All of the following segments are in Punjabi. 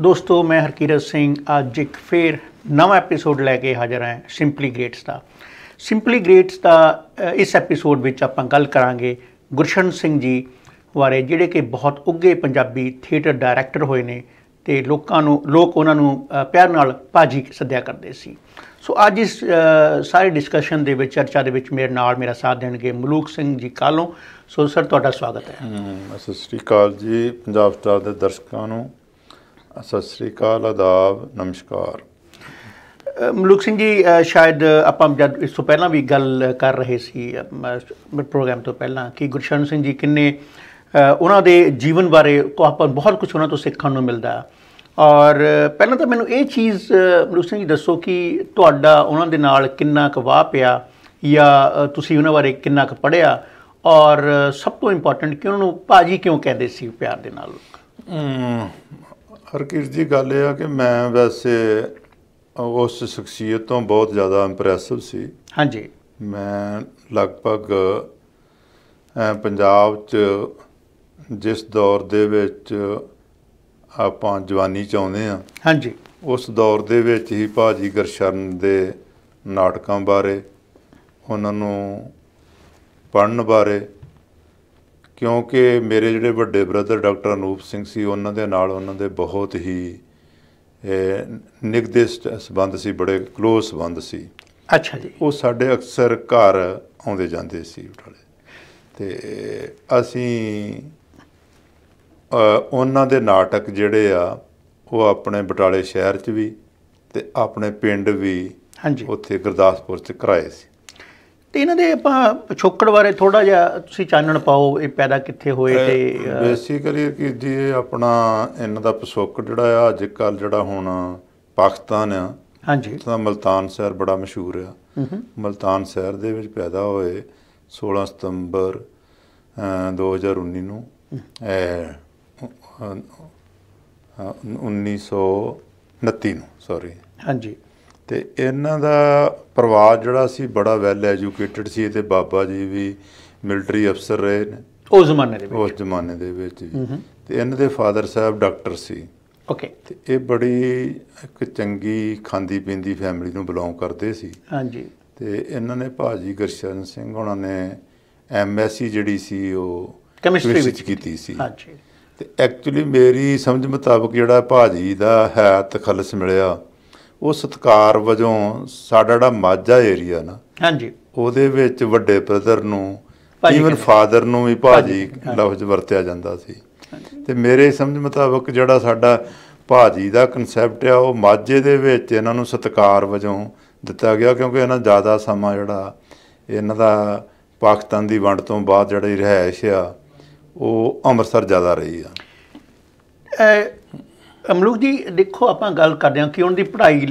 ਦੋਸਤੋ ਮੈਂ ਹਰਕੀਰਤ ਸਿੰਘ ਅੱਜ ਇੱਕ ਫੇਰ ਨਵਾਂ ਐਪੀਸੋਡ ਲੈ ਕੇ ਹਾਜ਼ਰ ਹਾਂ ਸਿੰਪਲੀ ਗ੍ਰੇਟਸ ਦਾ ਸਿੰਪਲੀ ਗ੍ਰੇਟਸ ਦਾ ਇਸ ਐਪੀਸੋਡ ਵਿੱਚ ਆਪਾਂ ਗੱਲ ਕਰਾਂਗੇ ਗੁਰਸ਼ਨ ਸਿੰਘ ਜੀ ਬਾਰੇ ਜਿਹੜੇ ਕਿ ਬਹੁਤ ਉੱਗੇ ਪੰਜਾਬੀ ਥੀਏਟਰ ਡਾਇਰੈਕਟਰ ਹੋਏ ਨੇ ਤੇ ਲੋਕਾਂ ਨੂੰ ਲੋਕ ਉਹਨਾਂ ਨੂੰ ਪਿਆਰ ਨਾਲ ਭਾਜੀ ਸੱਦਿਆ ਕਰਦੇ ਸੀ ਸੋ ਅੱਜ ਇਸ ਸਾਰੇ ਡਿਸਕਸ਼ਨ ਦੇ ਵਿੱਚ ਚਰਚਾ ਦੇ ਵਿੱਚ ਮੇਰੇ ਨਾਲ ਮੇਰਾ ਸਾਥ ਦੇਣਗੇ ਮਲੂਕ ਸਿੰਘ ਜੀ ਕਾਲੋਂ ਸੋ ਸਰ ਤੁਹਾਡਾ ਸਵਾਗਤ ਹੈ ਸਤਿ ਸ੍ਰੀ ਅਕਾਲ ਜੀ ਪੰਜਾਬ ਸਟਾਰ ਦੇ ਦਰਸ਼ਕਾਂ ਨੂੰ ਸਤਿ ਸ੍ਰੀ ਅਕਾਲ ਆਦਾਬ ਨਮਸਕਾਰ ਮਲੂਕ ਸਿੰਘ ਜੀ ਸ਼ਾਇਦ ਆਪਾਂ ਜਦ ਇਸ ਤੋਂ ਪਹਿਲਾਂ ਵੀ ਗੱਲ ਕਰ ਰਹੇ ਸੀ ਪ੍ਰੋਗਰਾਮ ਤੋਂ ਪਹਿਲਾਂ ਕਿ ਗੁਰਸ਼ਰਨ ਸਿੰਘ ਜੀ ਕਿੰਨੇ ਉਹਨਾਂ ਦੇ ਜੀਵਨ ਬਾਰੇ ਆਪਾਂ ਬਹੁਤ ਕੁਝ ਉਹਨਾਂ ਤੋਂ ਸਿੱਖਣ ਨੂੰ ਮਿਲਦਾ ਔਰ ਪਹਿਲਾਂ ਤਾਂ ਮੈਨੂੰ ਇਹ ਚੀਜ਼ ਮਲੂਕ ਸਿੰਘ ਜੀ ਦੱਸੋ ਕਿ ਤੁਹਾਡਾ ਉਹਨਾਂ ਦੇ ਨਾਲ ਕਿੰਨਾ ਕੁ ਵਾਹ ਪਿਆ ਜਾਂ ਤੁਸੀਂ ਉਹਨਾਂ ਬਾਰੇ ਕਿੰਨਾ ਕੁ ਪੜਿਆ ਔਰ ਸਭ ਤੋਂ ਇੰਪੋਰਟੈਂਟ ਕਿ ਉਹਨਾਂ ਨੂੰ ਭਾਜੀ ਕਿਉਂ ਕਹਿੰਦੇ ਸੀ ਪਿਆਰ ਦੇ ਨਾਲ ਹਰਕੀਰ ਜੀ ਗੱਲ ਇਹ ਆ ਕਿ ਮੈਂ ਵੈਸੇ ਉਸ ਸ਼ਖਸੀਅਤ ਤੋਂ ਬਹੁਤ ਜ਼ਿਆਦਾ ਇੰਪ੍ਰੈਸਿਵ ਸੀ ਹਾਂਜੀ ਮੈਂ ਲਗਭਗ ਪੰਜਾਬ 'ਚ ਜਿਸ ਦੌਰ ਦੇ ਵਿੱਚ ਆਪਾਂ ਜਵਾਨੀ ਚ ਆਉਂਦੇ ਆ ਹਾਂਜੀ ਉਸ ਦੌਰ ਦੇ ਵਿੱਚ ਹੀ ਭਾਜੀ ਗਰਸ਼ਰਨ ਦੇ ਨਾਟਕਾਂ ਬਾਰੇ ਉਹਨਾਂ ਨੂੰ ਪੜਨ ਬਾਰੇ ਕਿਉਂਕਿ ਮੇਰੇ ਜਿਹੜੇ ਵੱਡੇ ਬ੍ਰਦਰ ਡਾਕਟਰ ਅਨੂਪ ਸਿੰਘ ਸੀ ਉਹਨਾਂ ਦੇ ਨਾਲ ਉਹਨਾਂ ਦੇ ਬਹੁਤ ਹੀ ਨਿਗਦਿਸ਼ਟ ਸਬੰਧ ਸੀ ਬੜੇ ক্লোਜ਼ ਸਬੰਧ ਸੀ ਅੱਛਾ ਜੀ ਉਹ ਸਾਡੇ ਅਕਸਰ ਘਰ ਆਉਂਦੇ ਜਾਂਦੇ ਸੀ ਬਟਾਲੇ ਤੇ ਅਸੀਂ ਉਹਨਾਂ ਦੇ ਨਾਟਕ ਜਿਹੜੇ ਆ ਉਹ ਆਪਣੇ ਬਟਾਲੇ ਸ਼ਹਿਰ 'ਚ ਵੀ ਤੇ ਆਪਣੇ ਪਿੰਡ ਵੀ ਹਾਂਜੀ ਉੱਥੇ ਗੁਰਦਾਸਪੁਰ 'ਚ ਕਰਾਏ ਸੀ ਤੇ ਇਹਨਾਂ ਦੇ ਆਪਾਂ ਛੋਕੜ ਬਾਰੇ ਥੋੜਾ ਜਿਹਾ ਤੁਸੀਂ ਚਾਨਣ ਪਾਓ ਇਹ ਪੈਦਾ ਕਿੱਥੇ ਹੋਏ ਤੇ ਬੇਸਿਕਲੀ ਕੀ ਜੀ ਆਪਣਾ ਇਹਨਾਂ ਦਾ ਪਛੋਕੜ ਜਿਹੜਾ ਆ ਅੱਜ ਕੱਲ ਜਿਹੜਾ ਹੁਣ ਪਾਕਿਸਤਾਨ ਆ ਹਾਂਜੀ ਤਾਂ ਮਲਤਾਨ ਸ਼ਹਿਰ ਬੜਾ ਮਸ਼ਹੂਰ ਆ ਮਲਤਾਨ ਸ਼ਹਿਰ ਦੇ ਵਿੱਚ ਪੈਦਾ ਹੋਏ 16 ਸਤੰਬਰ 2019 ਨੂੰ ਐ 1929 ਨੂੰ ਸੌਰੀ ਹਾਂਜੀ ਤੇ ਇਹਨਾਂ ਦਾ ਪਰਿਵਾਰ ਜਿਹੜਾ ਸੀ ਬੜਾ ਵੈਲ ਐਜੂਕੇਟਿਡ ਸੀ ਤੇ ਬਾਬਾ ਜੀ ਵੀ ਮਿਲਟਰੀ ਅਫਸਰ ਰਹੇ ਨੇ ਉਸ ਜ਼ਮਾਨੇ ਦੇ ਵਿੱਚ ਉਸ ਜ਼ਮਾਨੇ ਦੇ ਵਿੱਚ ਤੇ ਇਹਨਾਂ ਦੇ ਫਾਦਰ ਸਾਹਿਬ ਡਾਕਟਰ ਸੀ ਓਕੇ ਤੇ ਇਹ ਬੜੀ ਇੱਕ ਚੰਗੀ ਖਾਂਦੀ ਪੀਂਦੀ ਫੈਮਿਲੀ ਨੂੰ ਬਿਲੋਂਗ ਕਰਦੇ ਸੀ ਹਾਂਜੀ ਤੇ ਇਹਨਾਂ ਨੇ ਭਾਜੀ ਗਰਸ਼ਨ ਸਿੰਘ ਉਹਨਾਂ ਨੇ ਐਮਐਸਸੀ ਜਿਹੜੀ ਸੀ ਉਹ ਕੈਮਿਸਟਰੀ ਵਿੱਚ ਕੀਤੀ ਸੀ ਹਾਂਜੀ ਤੇ ਐਕਚੁਅਲੀ ਮੇਰੀ ਸਮਝ ਮੁਤਾਬਕ ਜਿਹੜਾ ਭਾਜੀ ਦਾ ਹੈ ਤਖਲਸ ਮਿਲਿਆ ਉਹ ਸਤਕਾਰ ਵਜੋਂ ਸਾਡਾ ਜਿਹੜਾ ਮਾਝਾ ਏਰੀਆ ਨਾ ਹਾਂਜੀ ਉਹਦੇ ਵਿੱਚ ਵੱਡੇ ਬ੍ਰਦਰ ਨੂੰ ਈਵਨ ਫਾਦਰ ਨੂੰ ਵੀ ਭਾਜੀ ਲਫ਼ਜ਼ ਵਰਤਿਆ ਜਾਂਦਾ ਸੀ ਤੇ ਮੇਰੇ ਸਮਝ ਮੁਤਾਬਕ ਜਿਹੜਾ ਸਾਡਾ ਭਾਜੀ ਦਾ ਕਨਸੈਪਟ ਆ ਉਹ ਮਾਝੇ ਦੇ ਵਿੱਚ ਇਹਨਾਂ ਨੂੰ ਸਤਕਾਰ ਵਜੋਂ ਦਿੱਤਾ ਗਿਆ ਕਿਉਂਕਿ ਇਹਨਾਂ ਜ਼ਿਆਦਾ ਸਮਾਂ ਜਿਹੜਾ ਇਹਨਾਂ ਦਾ ਪਾਕਿਸਤਾਨ ਦੀ ਵੰਡ ਤੋਂ ਬਾਅਦ ਜਿਹੜੀ ਰਹਿائش ਆ ਉਹ ਅੰਮ੍ਰਿਤਸਰ ਜ਼ਿਆਦਾ ਰਹੀ ਆ ਅਮਲੂਕ ਜੀ ਦੇਖੋ ਆਪਾਂ ਗੱਲ ਕਰਦੇ ਹਾਂ ਕਿ ਉਹਨਾਂ ਦੀ ਪੜ੍ਹਾਈ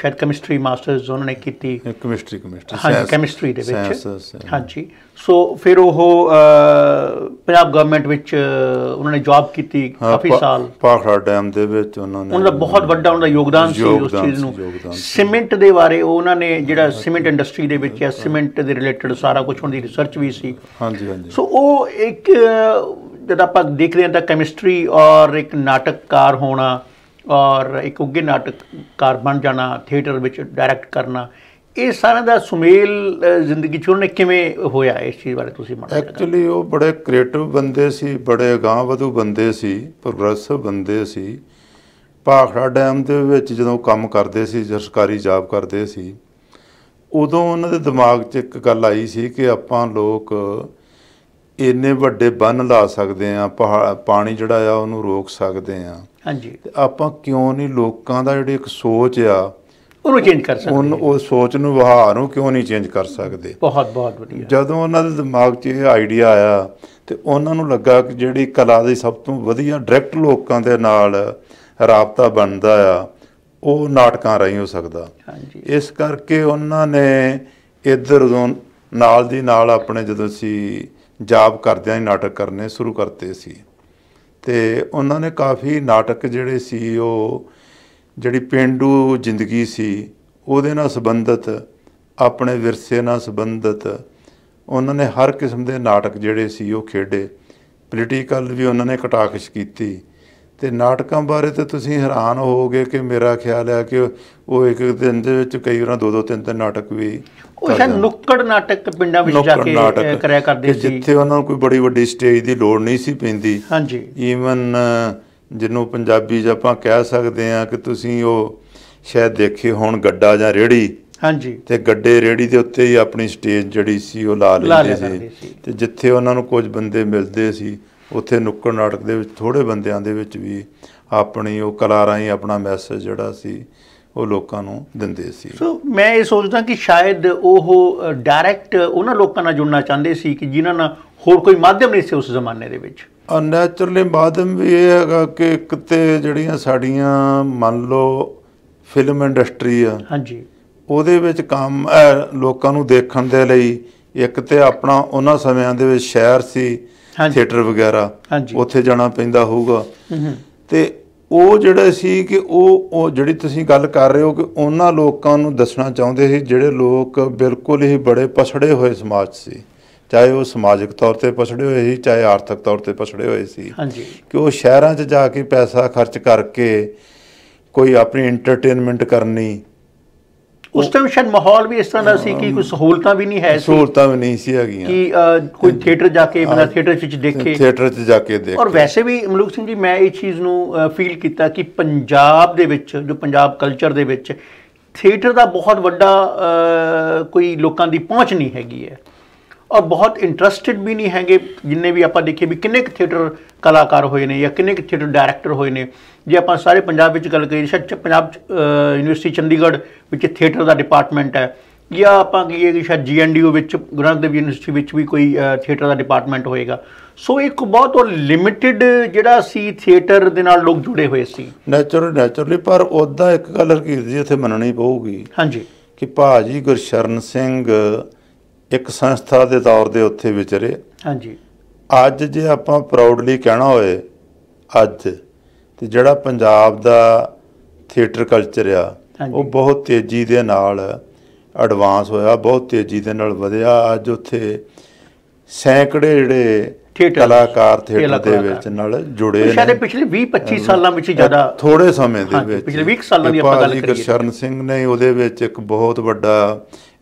ਸ਼ਾਇਦ ਕੈਮਿਸਟਰੀ ਮਾਸਟਰਸ ਉਹਨਾਂ ਨੇ ਕੀਤੀ ਕੈਮਿਸਟਰੀ ਕੈਮਿਸਟਰੀ ਹਾਂ ਕੈਮਿਸਟਰੀ ਦੇ ਵਿੱਚ ਹਾਂਜੀ ਸੋ ਫਿਰ ਉਹ ਪੰਜਾਬ ਗਵਰਨਮੈਂਟ ਵਿੱਚ ਉਹਨਾਂ ਨੇ ਜੌਬ ਕੀਤੀ ਕਾਫੀ ਸਾਲ ਪਾਖੜਾ ਡੈਮ ਦੇ ਵਿੱਚ ਉਹਨਾਂ ਨੇ ਉਹਨਾਂ ਦਾ ਬਹੁਤ ਵੱਡਾ ਉਹਨਾਂ ਦਾ ਯੋਗਦਾਨ ਸੀ ਉਸ ਚੀਜ਼ ਨੂੰ ਸੀਮੈਂਟ ਦੇ ਬਾਰੇ ਉਹਨਾਂ ਨੇ ਜਿਹੜਾ ਸੀਮੈਂਟ ਇੰਡਸਟਰੀ ਦੇ ਵਿੱਚ ਹੈ ਸੀਮੈਂਟ ਦੇ ਰਿਲੇਟਡ ਸਾਰਾ ਕੁਝ ਉਹਨਾਂ ਦੀ ਰਿਸਰਚ ਵੀ ਸੀ ਹਾਂਜੀ ਹਾਂਜੀ ਸੋ ਉਹ ਇੱਕ ਜਦ ਆਪਾਂ ਦੇਖਦੇ ਹਾਂ ਤਾਂ ਕੈਮਿਸਟਰੀ ਔਰ ਇੱਕ ਨਾਟਕਕਾਰ ਹੋਣਾ ਔਰ ਇੱਕ ਉੱਗੇ ਨਾਟਕਕਾਰ ਬਣ ਜਾਣਾ ਥੀਏਟਰ ਵਿੱਚ ਡਾਇਰੈਕਟ ਕਰਨਾ ਇਹ ਸਾਰਿਆਂ ਦਾ ਸੁਮੇਲ ਜ਼ਿੰਦਗੀ 'ਚ ਨੇ ਕਿਵੇਂ ਹੋਇਆ ਇਸ ਚੀਜ਼ ਬਾਰੇ ਤੁਸੀਂ ਮਾੜਾ ਐਕਚੁਅਲੀ ਉਹ ਬੜੇ ਕ੍ਰੀਏਟਿਵ ਬੰਦੇ ਸੀ ਬੜੇ ਵਧੂ ਬੰਦੇ ਸੀ ਪ੍ਰੋਗਰੈਸਿਵ ਬੰਦੇ ਸੀ ਪਾਖੜਾ ਡੈਮ ਦੇ ਵਿੱਚ ਜਦੋਂ ਕੰਮ ਕਰਦੇ ਸੀ ਸਰਕਾਰੀ ਜਾਬ ਕਰਦੇ ਸੀ ਉਦੋਂ ਉਹਨਾਂ ਦੇ ਦਿਮਾਗ 'ਚ ਇੱਕ ਗੱਲ ਆਈ ਸੀ ਕਿ ਆਪਾਂ ਲੋਕ ਇੰਨੇ ਵੱਡੇ ਬੰਨ ਲਾ ਸਕਦੇ ਆ ਪਾਣੀ ਜਿਹੜਾ ਆ ਉਹਨੂੰ ਰੋਕ ਸਕਦੇ ਆ ਹਾਂਜੀ ਤੇ ਆਪਾਂ ਕਿਉਂ ਨਹੀਂ ਲੋਕਾਂ ਦਾ ਜਿਹੜੀ ਇੱਕ ਸੋਚ ਆ ਉਹਨੂੰ ਚੇਂਜ ਕਰ ਸਕਦੇ ਉਹਨ ਉਹ ਸੋਚ ਨੂੰ ਵਹਾਅ ਨੂੰ ਕਿਉਂ ਨਹੀਂ ਚੇਂਜ ਕਰ ਸਕਦੇ ਬਹੁਤ ਬਹੁਤ ਵਧੀਆ ਜਦੋਂ ਉਹਨਾਂ ਦੇ ਦਿਮਾਗ 'ਚ ਇਹ ਆਈਡੀਆ ਆਇਆ ਤੇ ਉਹਨਾਂ ਨੂੰ ਲੱਗਾ ਕਿ ਜਿਹੜੀ ਕਲਾ ਦੀ ਸਭ ਤੋਂ ਵਧੀਆ ਡਾਇਰੈਕਟ ਲੋਕਾਂ ਦੇ ਨਾਲ ਰابطਾ ਬਣਦਾ ਆ ਉਹ ਨਾਟਕਾਂ ਰਹੀ ਹੋ ਸਕਦਾ ਹਾਂਜੀ ਇਸ ਕਰਕੇ ਉਹਨਾਂ ਨੇ ਇਧਰ ਨਾਲ ਦੀ ਨਾਲ ਆਪਣੇ ਜਦੋਂ ਸੀ ਜਾਪ ਕਰਦਿਆਂ ਹੀ ਨਾਟਕ ਕਰਨੇ ਸ਼ੁਰੂ ਕਰਤੇ ਸੀ ਤੇ ਉਹਨਾਂ ਨੇ ਕਾਫੀ ਨਾਟਕ ਜਿਹੜੇ ਸੀ ਉਹ ਜਿਹੜੀ ਪਿੰਡੂ ਜ਼ਿੰਦਗੀ ਸੀ ਉਹਦੇ ਨਾਲ ਸੰਬੰਧਿਤ ਆਪਣੇ ਵਿਰਸੇ ਨਾਲ ਸੰਬੰਧਿਤ ਉਹਨਾਂ ਨੇ ਹਰ ਕਿਸਮ ਦੇ ਨਾਟਕ ਜਿਹੜੇ ਸੀ ਉਹ ਖੇਡੇ ਪੋਲੀਟੀਕਲ ਵੀ ਉਹਨਾਂ ਨੇ ਕਟਾਕਸ਼ ਕੀਤੀ ਤੇ ਨਾਟਕਾਂ ਬਾਰੇ ਤਾਂ ਤੁਸੀਂ ਹੈਰਾਨ ਹੋਵੋਗੇ ਕਿ ਮੇਰਾ ਖਿਆਲ ਹੈ ਕਿ ਉਹ ਇੱਕ ਇੱਕ ਦਿਨ ਦੇ ਵਿੱਚ ਕਈ ਵਾਰ ਦੋ ਦੋ ਤਿੰਨ ਤਿੰਨ ਨਾਟਕ ਵੀ ਉਹ ਸ਼ਾਇਦ ਨੁੱਕੜ ਨਾਟਕ ਪਿੰਡਾਂ ਵਿੱਚ ਜਾ ਕੇ ਕਰਿਆ ਕਰਦੇ ਸੀ ਜਿੱਥੇ ਉਹਨਾਂ ਨੂੰ ਕੋਈ ਬੜੀ ਵੱਡੀ ਸਟੇਜ ਦੀ ਲੋੜ ਨਹੀਂ ਸੀ ਪੈਂਦੀ ਹਾਂਜੀ ਈਵਨ ਜਿਹਨੂੰ ਪੰਜਾਬੀ ਜ ਆਪਾਂ ਕਹਿ ਸਕਦੇ ਆ ਕਿ ਤੁਸੀਂ ਉਹ ਸ਼ਾਇਦ ਦੇਖੇ ਹੋਣ ਗੱਡਾ ਜਾਂ ਰੇੜੀ ਹਾਂਜੀ ਤੇ ਗੱਡੇ ਰੇੜੀ ਦੇ ਉੱਤੇ ਹੀ ਆਪਣੀ ਸਟੇਜ ਜਿਹੜੀ ਸੀ ਉਹ ਲਾ ਲੈਂਦੇ ਸੀ ਤੇ ਜਿੱਥੇ ਉਹਨਾਂ ਨੂੰ ਕੁਝ ਬੰਦੇ ਮਿਲਦੇ ਸੀ ਉੱਥੇ ਨੁੱਕੜ ਨਾਟਕ ਦੇ ਵਿੱਚ ਥੋੜੇ ਬੰਦਿਆਂ ਦੇ ਵਿੱਚ ਵੀ ਆਪਣੀ ਉਹ ਕਲਾ ਰਾਹੀਂ ਆਪਣਾ ਮੈਸੇਜ ਜਿਹੜਾ ਸੀ ਉਹ ਲੋਕਾਂ ਨੂੰ ਦਿੰਦੇ ਸੀ ਸੋ ਮੈਂ ਇਹ ਸੋਚਦਾ ਕਿ ਸ਼ਾਇਦ ਉਹ ਡਾਇਰੈਕਟ ਉਹਨਾਂ ਲੋਕਾਂ ਨਾਲ ਜੁੜਨਾ ਚਾਹੁੰਦੇ ਸੀ ਕਿ ਜਿਨ੍ਹਾਂ ਨਾਲ ਹੋਰ ਕੋਈ ਮਾਧਿਅਮ ਨਹੀਂ ਸੀ ਉਸ ਜ਼ਮਾਨੇ ਦੇ ਵਿੱਚ ਅਨੈਚੁਰਲੀ ਮਾਧਿਅਮ ਵੀ ਇਹ ਹੈਗਾ ਕਿ ਇੱਕ ਤੇ ਜਿਹੜੀਆਂ ਸਾਡੀਆਂ ਮੰਨ ਲਓ ਫਿਲਮ ਇੰਡਸਟਰੀ ਆ ਹਾਂਜੀ ਉਹਦੇ ਵਿੱਚ ਕੰਮ ਲੋਕਾਂ ਨੂੰ ਦੇਖਣ ਦੇ ਲਈ ਇੱਕ ਤੇ ਆਪਣਾ ਉਹਨਾਂ ਸਮਿਆਂ ਦੇ ਵਿੱਚ ਸ਼ਹਿਰ ਸੀ ਥੀਏਟਰ ਵਗੈਰਾ ਉੱਥੇ ਜਾਣਾ ਪੈਂਦਾ ਹੋਊਗਾ ਤੇ ਉਹ ਜਿਹੜਾ ਸੀ ਕਿ ਉਹ ਜਿਹੜੀ ਤੁਸੀਂ ਗੱਲ ਕਰ ਰਹੇ ਹੋ ਕਿ ਉਹਨਾਂ ਲੋਕਾਂ ਨੂੰ ਦੱਸਣਾ ਚਾਹੁੰਦੇ ਸੀ ਜਿਹੜੇ ਲੋਕ ਬਿਲਕੁਲ ਹੀ ਬੜੇ ਪਛੜੇ ਹੋਏ ਸਮਾਜ ਸੀ ਚਾਹੇ ਉਹ ਸਮਾਜਿਕ ਤੌਰ ਤੇ ਪਛੜੇ ਹੋਏ ਸੀ ਚਾਹੇ ਆਰਥਿਕ ਤੌਰ ਤੇ ਪਛੜੇ ਹੋਏ ਸੀ ਹਾਂਜੀ ਕਿ ਉਹ ਸ਼ਹਿਰਾਂ 'ਚ ਜਾ ਕੇ ਪੈਸਾ ਖਰਚ ਕਰਕੇ ਕੋਈ ਆਪਣੀ ਐਂਟਰਟੇਨਮੈਂਟ ਕਰਨੀ ਉਸ ਟਾਈਮ ਸ਼ਾਇਦ ਮਾਹੌਲ ਵੀ ਇਸ ਤਰ੍ਹਾਂ ਦਾ ਸੀ ਕਿ ਕੋਈ ਸਹੂਲਤਾਂ ਵੀ ਨਹੀਂ ਹੈ ਸੀ ਸਹੂਲਤਾਂ ਵੀ ਨਹੀਂ ਸੀ ਹੈਗੀਆਂ ਕਿ ਕੋਈ ਥੀਏਟਰ ਜਾ ਕੇ ਬੰਦਾ ਥੀਏਟਰ ਵਿੱਚ ਦੇਖੇ ਥੀਏਟਰ ਵਿੱਚ ਜਾ ਕੇ ਦੇਖੇ ਔਰ ਵੈਸੇ ਵੀ ਮਲੂਕ ਸਿੰਘ ਜੀ ਮੈਂ ਇਹ ਚੀਜ਼ ਨੂੰ ਫੀਲ ਕੀਤਾ ਕਿ ਪੰਜਾਬ ਦੇ ਵਿੱਚ ਜੋ ਪੰਜਾਬ ਕਲਚਰ ਦੇ ਵਿੱਚ ਥੀਏਟਰ ਦਾ ਬਹੁਤ ਵੱਡਾ ਕੋਈ ਲੋਕਾਂ ਦੀ ਪਹੁੰਚ ਨਹੀਂ ਹੈਗੀ ਹੈ ਔਰ ਬਹੁਤ ਇੰਟਰਸਟਿਡ ਵੀ ਨਹੀਂ ਹੈਗੇ ਜਿੰਨੇ ਵੀ ਆਪਾਂ ਦੇਖੇ ਵੀ ਕਿੰਨੇ ਕਿ ਥੀਏਟਰ ਕਲਾਕਾਰ ਹੋਏ ਨੇ ਜਾਂ ਕਿੰਨੇ ਕਿ ਥੀਏਟਰ ਡਾਇਰੈਕਟਰ ਹੋਏ ਨੇ ਜੇ ਆਪਾਂ ਸਾਰੇ ਪੰਜਾਬ ਵਿੱਚ ਗੱਲ ਕਰੀਏ ਸ਼ਾਇਦ ਪੰਜਾਬ ਯੂਨੀਵਰਸਿਟੀ ਚੰਡੀਗੜ੍ਹ ਵਿੱਚ ਥੀਏਟਰ ਦਾ ਡਿਪਾਰਟਮੈਂਟ ਹੈ ਜਾਂ ਆਪਾਂ ਕਹੀਏ ਕਿ ਸ਼ਾਇਦ ਜੀਐਨਡੀਓ ਵਿੱਚ ਗੁਰੂ ਦੇਵ ਯੂਨੀਵਰਸਿਟੀ ਵਿੱਚ ਵੀ ਕੋਈ ਥੀਏਟਰ ਦਾ ਡਿਪਾਰਟਮੈਂਟ ਹੋਏਗਾ ਸੋ ਇੱਕ ਬਹੁਤ ਔਰ ਲਿਮਿਟਿਡ ਜਿਹੜਾ ਸੀ ਥੀਏਟਰ ਦੇ ਨਾਲ ਲੋਕ ਜੁੜੇ ਹੋਏ ਸੀ ਨੈਚੁਰਲ ਨੇਚਰਲੀ ਪਰ ਉਹਦਾ ਇੱਕ ਗੱਲ ਰਕੀਰ ਜੀ ਇੱਥੇ ਮੰਨਣੀ ਪਊਗੀ ਹਾਂਜੀ ਕਿ ਭਾਜੀ ਗੁਰਸ਼ਰਨ ਸਿੰਘ ਇੱਕ ਸੰਸਥਾ ਦੇ ਤੌਰ ਦੇ ਉੱਥੇ ਵਿਚਰੇ ਹਾਂਜੀ ਅੱਜ ਜੇ ਆਪਾਂ ਪ੍ਰਾਊਡਲੀ ਕਹਿਣਾ ਹੋਏ ਅੱਜ ਤੇ ਜਿਹੜਾ ਪੰਜਾਬ ਦਾ ਥੀਏਟਰ ਕਲਚਰ ਆ ਉਹ ਬਹੁਤ ਤੇਜ਼ੀ ਦੇ ਨਾਲ ਐਡਵਾਂਸ ਹੋਇਆ ਬਹੁਤ ਤੇਜ਼ੀ ਦੇ ਨਾਲ ਵਧਿਆ ਅੱਜ ਉੱਥੇ ਸੈਂਕੜੇ ਜਿਹੜੇ ਕਲਾਕਾਰ ਥੀਏਟਰ ਦੇ ਵਿੱਚ ਨਾਲ ਜੁੜੇ ਨੇ ਸ਼ਾਇਦ ਪਿਛਲੇ 20-25 ਸਾਲਾਂ ਵਿੱਚ ਜ਼ਿਆਦਾ ਥੋੜੇ ਸਮੇਂ ਦੇ ਵਿੱਚ ਪਿਛਲੇ 20 ਸਾਲਾਂ ਦੀ ਆਪਾਂ ਗੱਲ ਕਰੀਏ ਸ਼ਰਨ ਸਿੰਘ ਨੇ ਉਹਦੇ ਵਿੱਚ ਇੱਕ ਬਹੁਤ ਵੱਡਾ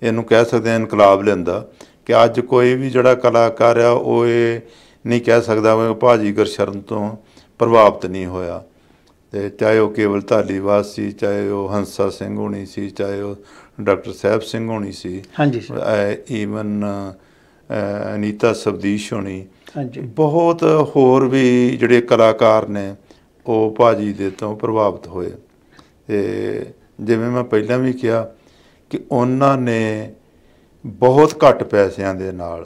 ਇਹਨੂੰ ਕਹਿ ਸਕਦੇ ਆ ਇਨਕਲਾਬ ਲੈਂਦਾ ਕਿ ਅੱਜ ਕੋਈ ਵੀ ਜਿਹੜਾ ਕਲਾਕਾਰ ਆ ਉਹ ਇਹ ਨਹੀਂ ਕਹਿ ਸਕਦਾ ਕਿ ਭਾਜੀ ਗੁਰਸ਼ਰਨ ਤੋਂ ਪ੍ਰਭਾਵਿਤ ਨਹੀਂ ਹੋਇਆ ਤੇ ਚਾਹੇ ਉਹ ਕੇਵਲ ਧਾਲੀਵਾਸ ਸੀ ਚਾਹੇ ਉਹ ਹੰਸਾ ਸਿੰਘ ਹੋਣੀ ਸੀ ਚਾਹੇ ਉਹ ਡਾਕਟਰ ਸਾਹਿਬ ਸਿੰਘ ਹੋਣੀ ਸੀ ਹਾਂਜੀ ਈਵਨ ਅਨੀਤਾ ਸਬਦੀਸ਼ ਹੋਣੀ ਹਾਂਜੀ ਬਹੁਤ ਹੋਰ ਵੀ ਜਿਹੜੇ ਕਲਾਕਾਰ ਨੇ ਉਹ ਭਾਜੀ ਦੇ ਤੋਂ ਪ੍ਰਭਾਵਿਤ ਹੋਏ ਤੇ ਜਿਵੇਂ ਮੈਂ ਪਹਿਲਾਂ ਵੀ ਕਿਹਾ ਕਿ ਉਹਨਾਂ ਨੇ ਬਹੁਤ ਘੱਟ ਪੈਸਿਆਂ ਦੇ ਨਾਲ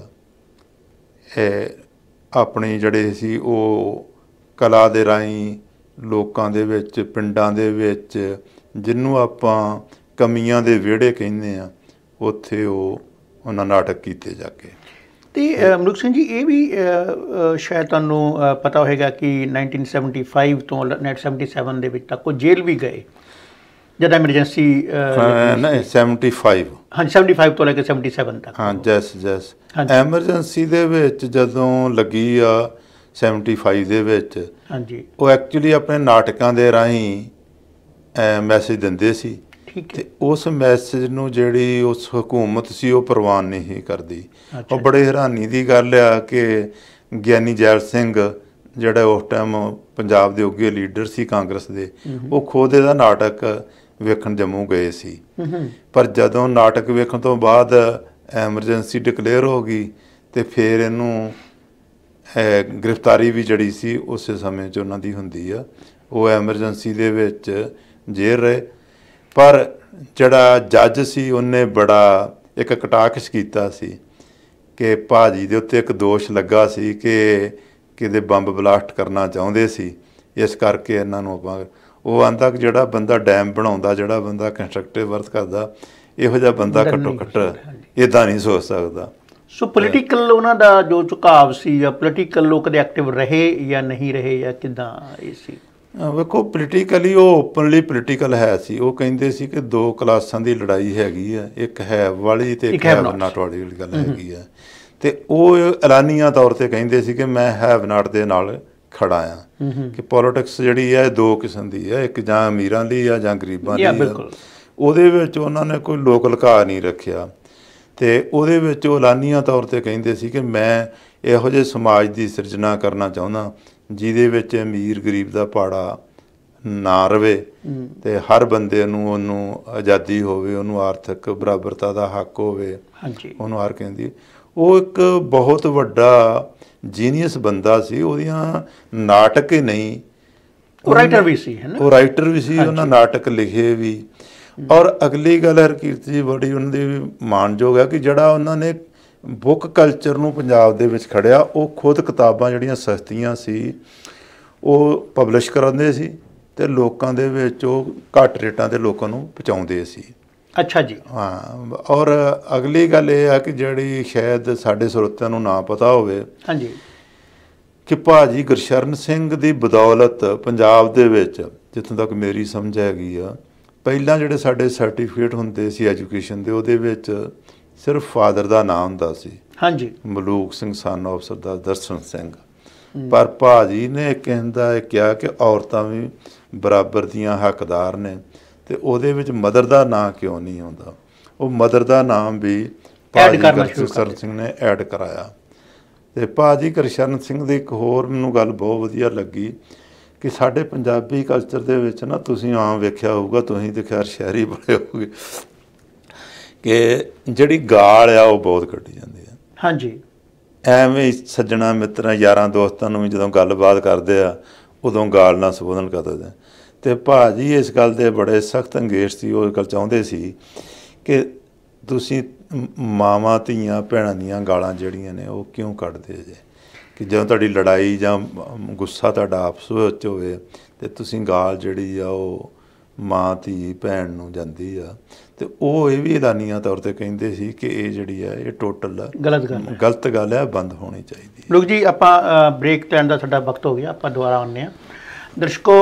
ਇਹ ਆਪਣੇ ਜਿਹੜੇ ਸੀ ਉਹ ਕਲਾ ਦੇ ਰਾਈ ਲੋਕਾਂ ਦੇ ਵਿੱਚ ਪਿੰਡਾਂ ਦੇ ਵਿੱਚ ਜਿੰਨੂੰ ਆਪਾਂ ਕਮੀਆਂ ਦੇ ਵਿਹੜੇ ਕਹਿੰਦੇ ਆ ਉੱਥੇ ਉਹ ਉਹਨਾਂ ਨਾਟਕ ਕੀਤੇ ਜਾ ਕੇ ਤੇ ਅਮਰੁਕ ਸਿੰਘ ਜੀ ਇਹ ਵੀ ਸ਼ਾਇਦ ਤੁਹਾਨੂੰ ਪਤਾ ਹੋਵੇਗਾ ਕਿ 1975 ਤੋਂ 1977 ਦੇ ਵਿੱਚ ਤੱਕ ਉਹ ਜੇਲ੍ਹ ਵੀ ਗਏ ਜਦ ਐਮਰਜੈਂਸੀ ਨਹੀਂ 75 ਹਾਂ 75 ਤੋਂ ਲੈ ਕੇ 77 ਤੱਕ ਹਾਂ ਜੈਸ ਜੈਸ ਐਮਰਜੈਂਸੀ ਦੇ ਵਿੱਚ ਜਦੋਂ ਲੱਗੀ ਆ 75 ਦੇ ਵਿੱਚ ਹਾਂਜੀ ਉਹ ਐਕਚੁਅਲੀ ਆਪਣੇ ਨਾਟਕਾਂ ਦੇ ਰਾਹੀਂ ਮੈਸੇਜ ਦਿੰਦੇ ਸੀ ਠੀਕ ਹੈ ਤੇ ਉਸ ਮੈਸੇਜ ਨੂੰ ਜਿਹੜੀ ਉਸ ਹਕੂਮਤ ਸੀ ਉਹ ਪ੍ਰਵਾਨ ਨਹੀਂ ਕਰਦੀ ਉਹ ਬੜੇ ਹੈਰਾਨੀ ਦੀ ਗੱਲ ਆ ਕਿ ਗਿਆਨੀ ਜੈਲ ਸਿੰਘ ਜਿਹੜਾ ਉਸ ਟਾਈਮ ਪੰਜਾਬ ਦੇ ਉੱਗੇ ਲੀਡਰ ਸੀ ਕਾਂਗਰਸ ਦੇ ਉਹ ਖੋਦੇ ਦਾ ਨਾਟਕ ਵੇਖਣ ਜੰਮੂ ਗਏ ਸੀ ਪਰ ਜਦੋਂ ਨਾਟਕ ਵੇਖਣ ਤੋਂ ਬਾਅਦ ਐਮਰਜੈਂਸੀ ਡਿਕਲੇਅਰ ਹੋ ਗਈ ਤੇ ਫਿਰ ਇਹਨੂੰ ਗ੍ਰਿਫਤਾਰੀ ਵੀ ਜੜੀ ਸੀ ਉਸੇ ਸਮੇਂ 'ਚ ਉਹਨਾਂ ਦੀ ਹੁੰਦੀ ਆ ਉਹ ਐਮਰਜੈਂਸੀ ਦੇ ਵਿੱਚ ਜੇਲ੍ਹ ਰਹੇ ਪਰ ਜਿਹੜਾ ਜੱਜ ਸੀ ਉਹਨੇ ਬੜਾ ਇੱਕ ਕਟਾਕਸ਼ ਕੀਤਾ ਸੀ ਕਿ ਭਾਜੀ ਦੇ ਉੱਤੇ ਇੱਕ ਦੋਸ਼ ਲੱਗਾ ਸੀ ਕਿ ਕਿਤੇ ਬੰਬ ਬਲਾਸਟ ਕਰਨਾ ਚਾਹੁੰਦੇ ਸੀ ਇਸ ਕਰਕੇ ਇਹਨਾਂ ਨੂੰ ਆਪਾਂ ਉਹ ਆਂਦਾ ਕਿ ਜਿਹੜਾ ਬੰਦਾ ਡੈਮ ਬਣਾਉਂਦਾ ਜਿਹੜਾ ਬੰਦਾ ਕੰਸਟਰਕਟਿਵ ਵਰਕ ਕਰਦਾ ਇਹੋ ਜਿਹਾ ਬੰਦਾ ਘੱਟੋ ਘੱਟ ਇਦਾਂ ਨਹੀਂ ਸੋਚ ਸਕਦਾ ਸੋ ਪੋਲੀਟੀਕਲ ਉਹਨਾਂ ਦਾ ਜੋ ਝੁਕਾਵ ਸੀ ਜਾਂ ਪੋਲੀਟੀਕਲ ਲੋਕ ਦੇ ਐਕਟਿਵ ਰਹੇ ਜਾਂ ਨਹੀਂ ਰਹੇ ਜਾਂ ਕਿਦਾਂ ਇਹ ਸੀ ਵੇਖੋ ਪੋਲੀਟੀਕਲੀ ਉਹ ਓਪਨਲੀ ਪੋਲੀਟੀਕਲ ਹੈ ਸੀ ਉਹ ਕਹਿੰਦੇ ਸੀ ਕਿ ਦੋ ਕਲਾਸਾਂ ਦੀ ਲੜਾਈ ਹੈਗੀ ਆ ਇੱਕ ਹੈ ਵਾਲੀ ਤੇ ਇੱਕ ਹੈ ਨਾਟ ਵਾਲੀ ਗੱਲ ਹੈਗੀ ਆ ਤੇ ਉਹ ਐਲਾਨੀਆਂ ਤੌਰ ਤੇ ਕਹਿੰਦੇ ਸੀ ਕਿ ਮੈਂ ਹੈਵ ਨਾਟ ਦੇ ਨਾਲ ਖੜਾ ਆ ਕਿ ਪੋਲਿਟਿਕਸ ਜਿਹੜੀ ਹੈ ਦੋ ਕਿਸਮ ਦੀ ਹੈ ਇੱਕ ਜਾਂ ਅਮੀਰਾਂ ਦੀ ਆ ਜਾਂ ਗਰੀਬਾਂ ਦੀ ਆ ਉਹਦੇ ਵਿੱਚ ਉਹਨਾਂ ਨੇ ਕੋਈ ਲੋਕਲ ਘਾ ਨਹੀਂ ਰੱਖਿਆ ਤੇ ਉਹਦੇ ਵਿੱਚ ਉਹ ਐਲਾਨੀਆਂ ਤੌਰ ਤੇ ਕਹਿੰਦੇ ਸੀ ਕਿ ਮੈਂ ਇਹੋ ਜਿਹੇ ਸਮਾਜ ਦੀ ਸਿਰਜਣਾ ਕਰਨਾ ਚਾਹੁੰਦਾ ਜਿਹਦੇ ਵਿੱਚ ਅਮੀਰ ਗਰੀਬ ਦਾ ਪਾੜਾ ਨਾ ਰਵੇ ਤੇ ਹਰ ਬੰਦੇ ਨੂੰ ਉਹਨੂੰ ਆਜ਼ਾਦੀ ਹੋਵੇ ਉਹਨੂੰ ਆਰਥਿਕ ਬਰਾਬਰਤਾ ਦਾ ਹੱਕ ਹੋਵੇ ਹਾਂਜੀ ਉਹਨੂੰ ਹਰ ਕਹਿੰਦੀ ਉਹ ਇੱਕ ਬਹੁਤ ਵੱਡਾ ਜੀਨੀਅਸ ਬੰਦਾ ਸੀ ਉਹਦੀਆਂ ਨਾਟਕ ਹੀ ਨਹੀਂ ਉਹ ਰਾਈਟਰ ਵੀ ਸੀ ਹੈ ਨਾ ਉਹ ਰਾਈਟਰ ਵੀ ਸੀ ਉਹਨਾਂ ਨਾਟਕ ਲਿਖੇ ਵੀ ਔਰ ਅਗਲੀ ਗੱਲ ਹਰਕੀਰਤ ਜੀ ਬੜੀ ਉਹਨਾਂ ਦੀ ਮਾਣਯੋਗ ਹੈ ਕਿ ਜਿਹੜਾ ਉਹਨਾਂ ਨੇ ਬੁੱਕ ਕਲਚਰ ਨੂੰ ਪੰਜਾਬ ਦੇ ਵਿੱਚ ਖੜਿਆ ਉਹ ਖੁਦ ਕਿਤਾਬਾਂ ਜਿਹੜੀਆਂ ਸਸਤੀਆਂ ਸੀ ਉਹ ਪਬਲਿਸ਼ ਕਰਾਉਂਦੇ ਸੀ ਤੇ ਲੋਕਾਂ ਦੇ ਵਿੱਚ ਉਹ ਘੱਟ ਰੇਟਾਂ ਦੇ ਲੋਕਾਂ ਨੂੰ ਪਹੁੰਚਾਉਂਦੇ ਸੀ ਅੱਛਾ ਜੀ ਹਾਂ ਔਰ ਅਗਲੀ ਗੱਲ ਇਹ ਆ ਕਿ ਜਿਹੜੀ ਸ਼ਾਇਦ ਸਾਡੇ ਸਰੋਤਿਆਂ ਨੂੰ ਨਾ ਪਤਾ ਹੋਵੇ ਹਾਂਜੀ ਕਿ ਭਾਜੀ ਗੁਰਸ਼ਰਨ ਸਿੰਘ ਦੀ ਬਦੌਲਤ ਪੰਜਾਬ ਦੇ ਵਿੱਚ ਜਿੱਥੋਂ ਤੱਕ ਮੇਰੀ ਸਮਝ ਹੈਗੀ ਆ ਪਹਿਲਾਂ ਜਿਹੜੇ ਸਾਡੇ ਸਰਟੀਫਿਕੇਟ ਹੁੰਦੇ ਸੀ ਐਜੂਕੇਸ਼ਨ ਦੇ ਉਹਦੇ ਵਿੱਚ ਸਿਰਫ ਫਾਦਰ ਦਾ ਨਾਮ ਹੁੰਦਾ ਸੀ ਹਾਂਜੀ ਮਲੂਕ ਸਿੰਘ ਸਨ ਅਫਸਰ ਦਾ ਦਰਸ਼ਨ ਸਿੰਘ ਪਰ ਭਾਜੀ ਨੇ ਕਹਿੰਦਾ ਕਿਹਾ ਕਿ ਔਰਤਾਂ ਵੀ ਬਰਾਬਰ ਦੀਆਂ ਹੱਕਦਾਰ ਨੇ ਤੇ ਉਹਦੇ ਵਿੱਚ ਮਦਰ ਦਾ ਨਾਮ ਕਿਉਂ ਨਹੀਂ ਆਉਂਦਾ ਉਹ ਮਦਰ ਦਾ ਨਾਮ ਵੀ ਭਾਜੀ ਕਰਸ਼ਨ ਸਿੰਘ ਨੇ ਐਡ ਕਰਾਇਆ ਤੇ ਭਾਜੀ ਕਰਸ਼ਨ ਸਿੰਘ ਦੀ ਇੱਕ ਹੋਰ ਮੈਨੂੰ ਗੱਲ ਬਹੁਤ ਵਧੀਆ ਲੱਗੀ ਕਿ ਸਾਡੇ ਪੰਜਾਬੀ ਕਲਚਰ ਦੇ ਵਿੱਚ ਨਾ ਤੁਸੀਂ ਆਮ ਵੇਖਿਆ ਹੋਊਗਾ ਤੁਸੀਂ ਤੇ ਖੈਰ ਸ਼ਹਿਰੀ ਬੜੇ ਹੋਗੇ ਕਿ ਜਿਹੜੀ ਗਾਲ ਆ ਉਹ ਬਹੁਤ ਕੱਢੀ ਜਾਂਦੀ ਆ ਹਾਂਜੀ ਐਵੇਂ ਸੱਜਣਾ ਮਿੱਤਰਾਂ ਯਾਰਾਂ ਦੋਸਤਾਂ ਨੂੰ ਵੀ ਜਦੋਂ ਗੱਲਬਾਤ ਕਰਦੇ ਆ ਉਦੋਂ ਗਾਲ ਨਾਲ ਸੰਬੋਧਨ ਕਰਦੇ ਆ ਤੇ ਭਾਜੀ ਇਸ ਗੱਲ ਦੇ ਬੜੇ ਸਖਤ ਅੰਗੇਸ਼ ਸੀ ਉਹ ਗੱਲ ਚਾਹੁੰਦੇ ਸੀ ਕਿ ਤੁਸੀਂ ਮਾਵਾਂ ਧੀਆਂ ਭੈਣਾਂ ਦੀਆਂ ਗਾਲਾਂ ਜਿਹੜੀਆਂ ਨੇ ਉਹ ਕਿਉਂ ਕੱਢਦੇ ਜੇ ਕਿ ਜਦੋਂ ਤੁਹਾਡੀ ਲੜਾਈ ਜਾਂ ਗੁੱਸਾ ਤੁਹਾਡਾ ਆਪਸ ਵਿੱਚ ਹੋਵੇ ਤੇ ਤੁਸੀਂ ਗਾਲ ਜਿਹੜੀ ਆ ਉਹ ਮਾਂ ਧੀ ਭੈਣ ਨੂੰ ਜਾਂਦੀ ਆ ਤੇ ਉਹ ਇਹ ਵੀ ਇਦਾਨੀਆਂ ਤੌਰ ਤੇ ਕਹਿੰਦੇ ਸੀ ਕਿ ਇਹ ਜਿਹੜੀ ਹੈ ਇਹ ਟੋਟਲ ਗਲਤ ਗੱਲ ਹੈ ਗਲਤ ਗੱਲ ਹੈ ਬੰਦ ਹੋਣੀ ਚਾਹੀਦੀ ਹੈ ਲੋਕ ਜੀ ਆਪਾਂ ਬ੍ਰੇਕ ਟਾਈਮ ਦਾ ਸਾਡਾ ਵਕਤ ਹੋ ਗਿਆ ਆਪਾਂ ਦੁਬਾਰਾ ਆਉਂਦੇ ਆ ਦਰਸ਼ਕੋ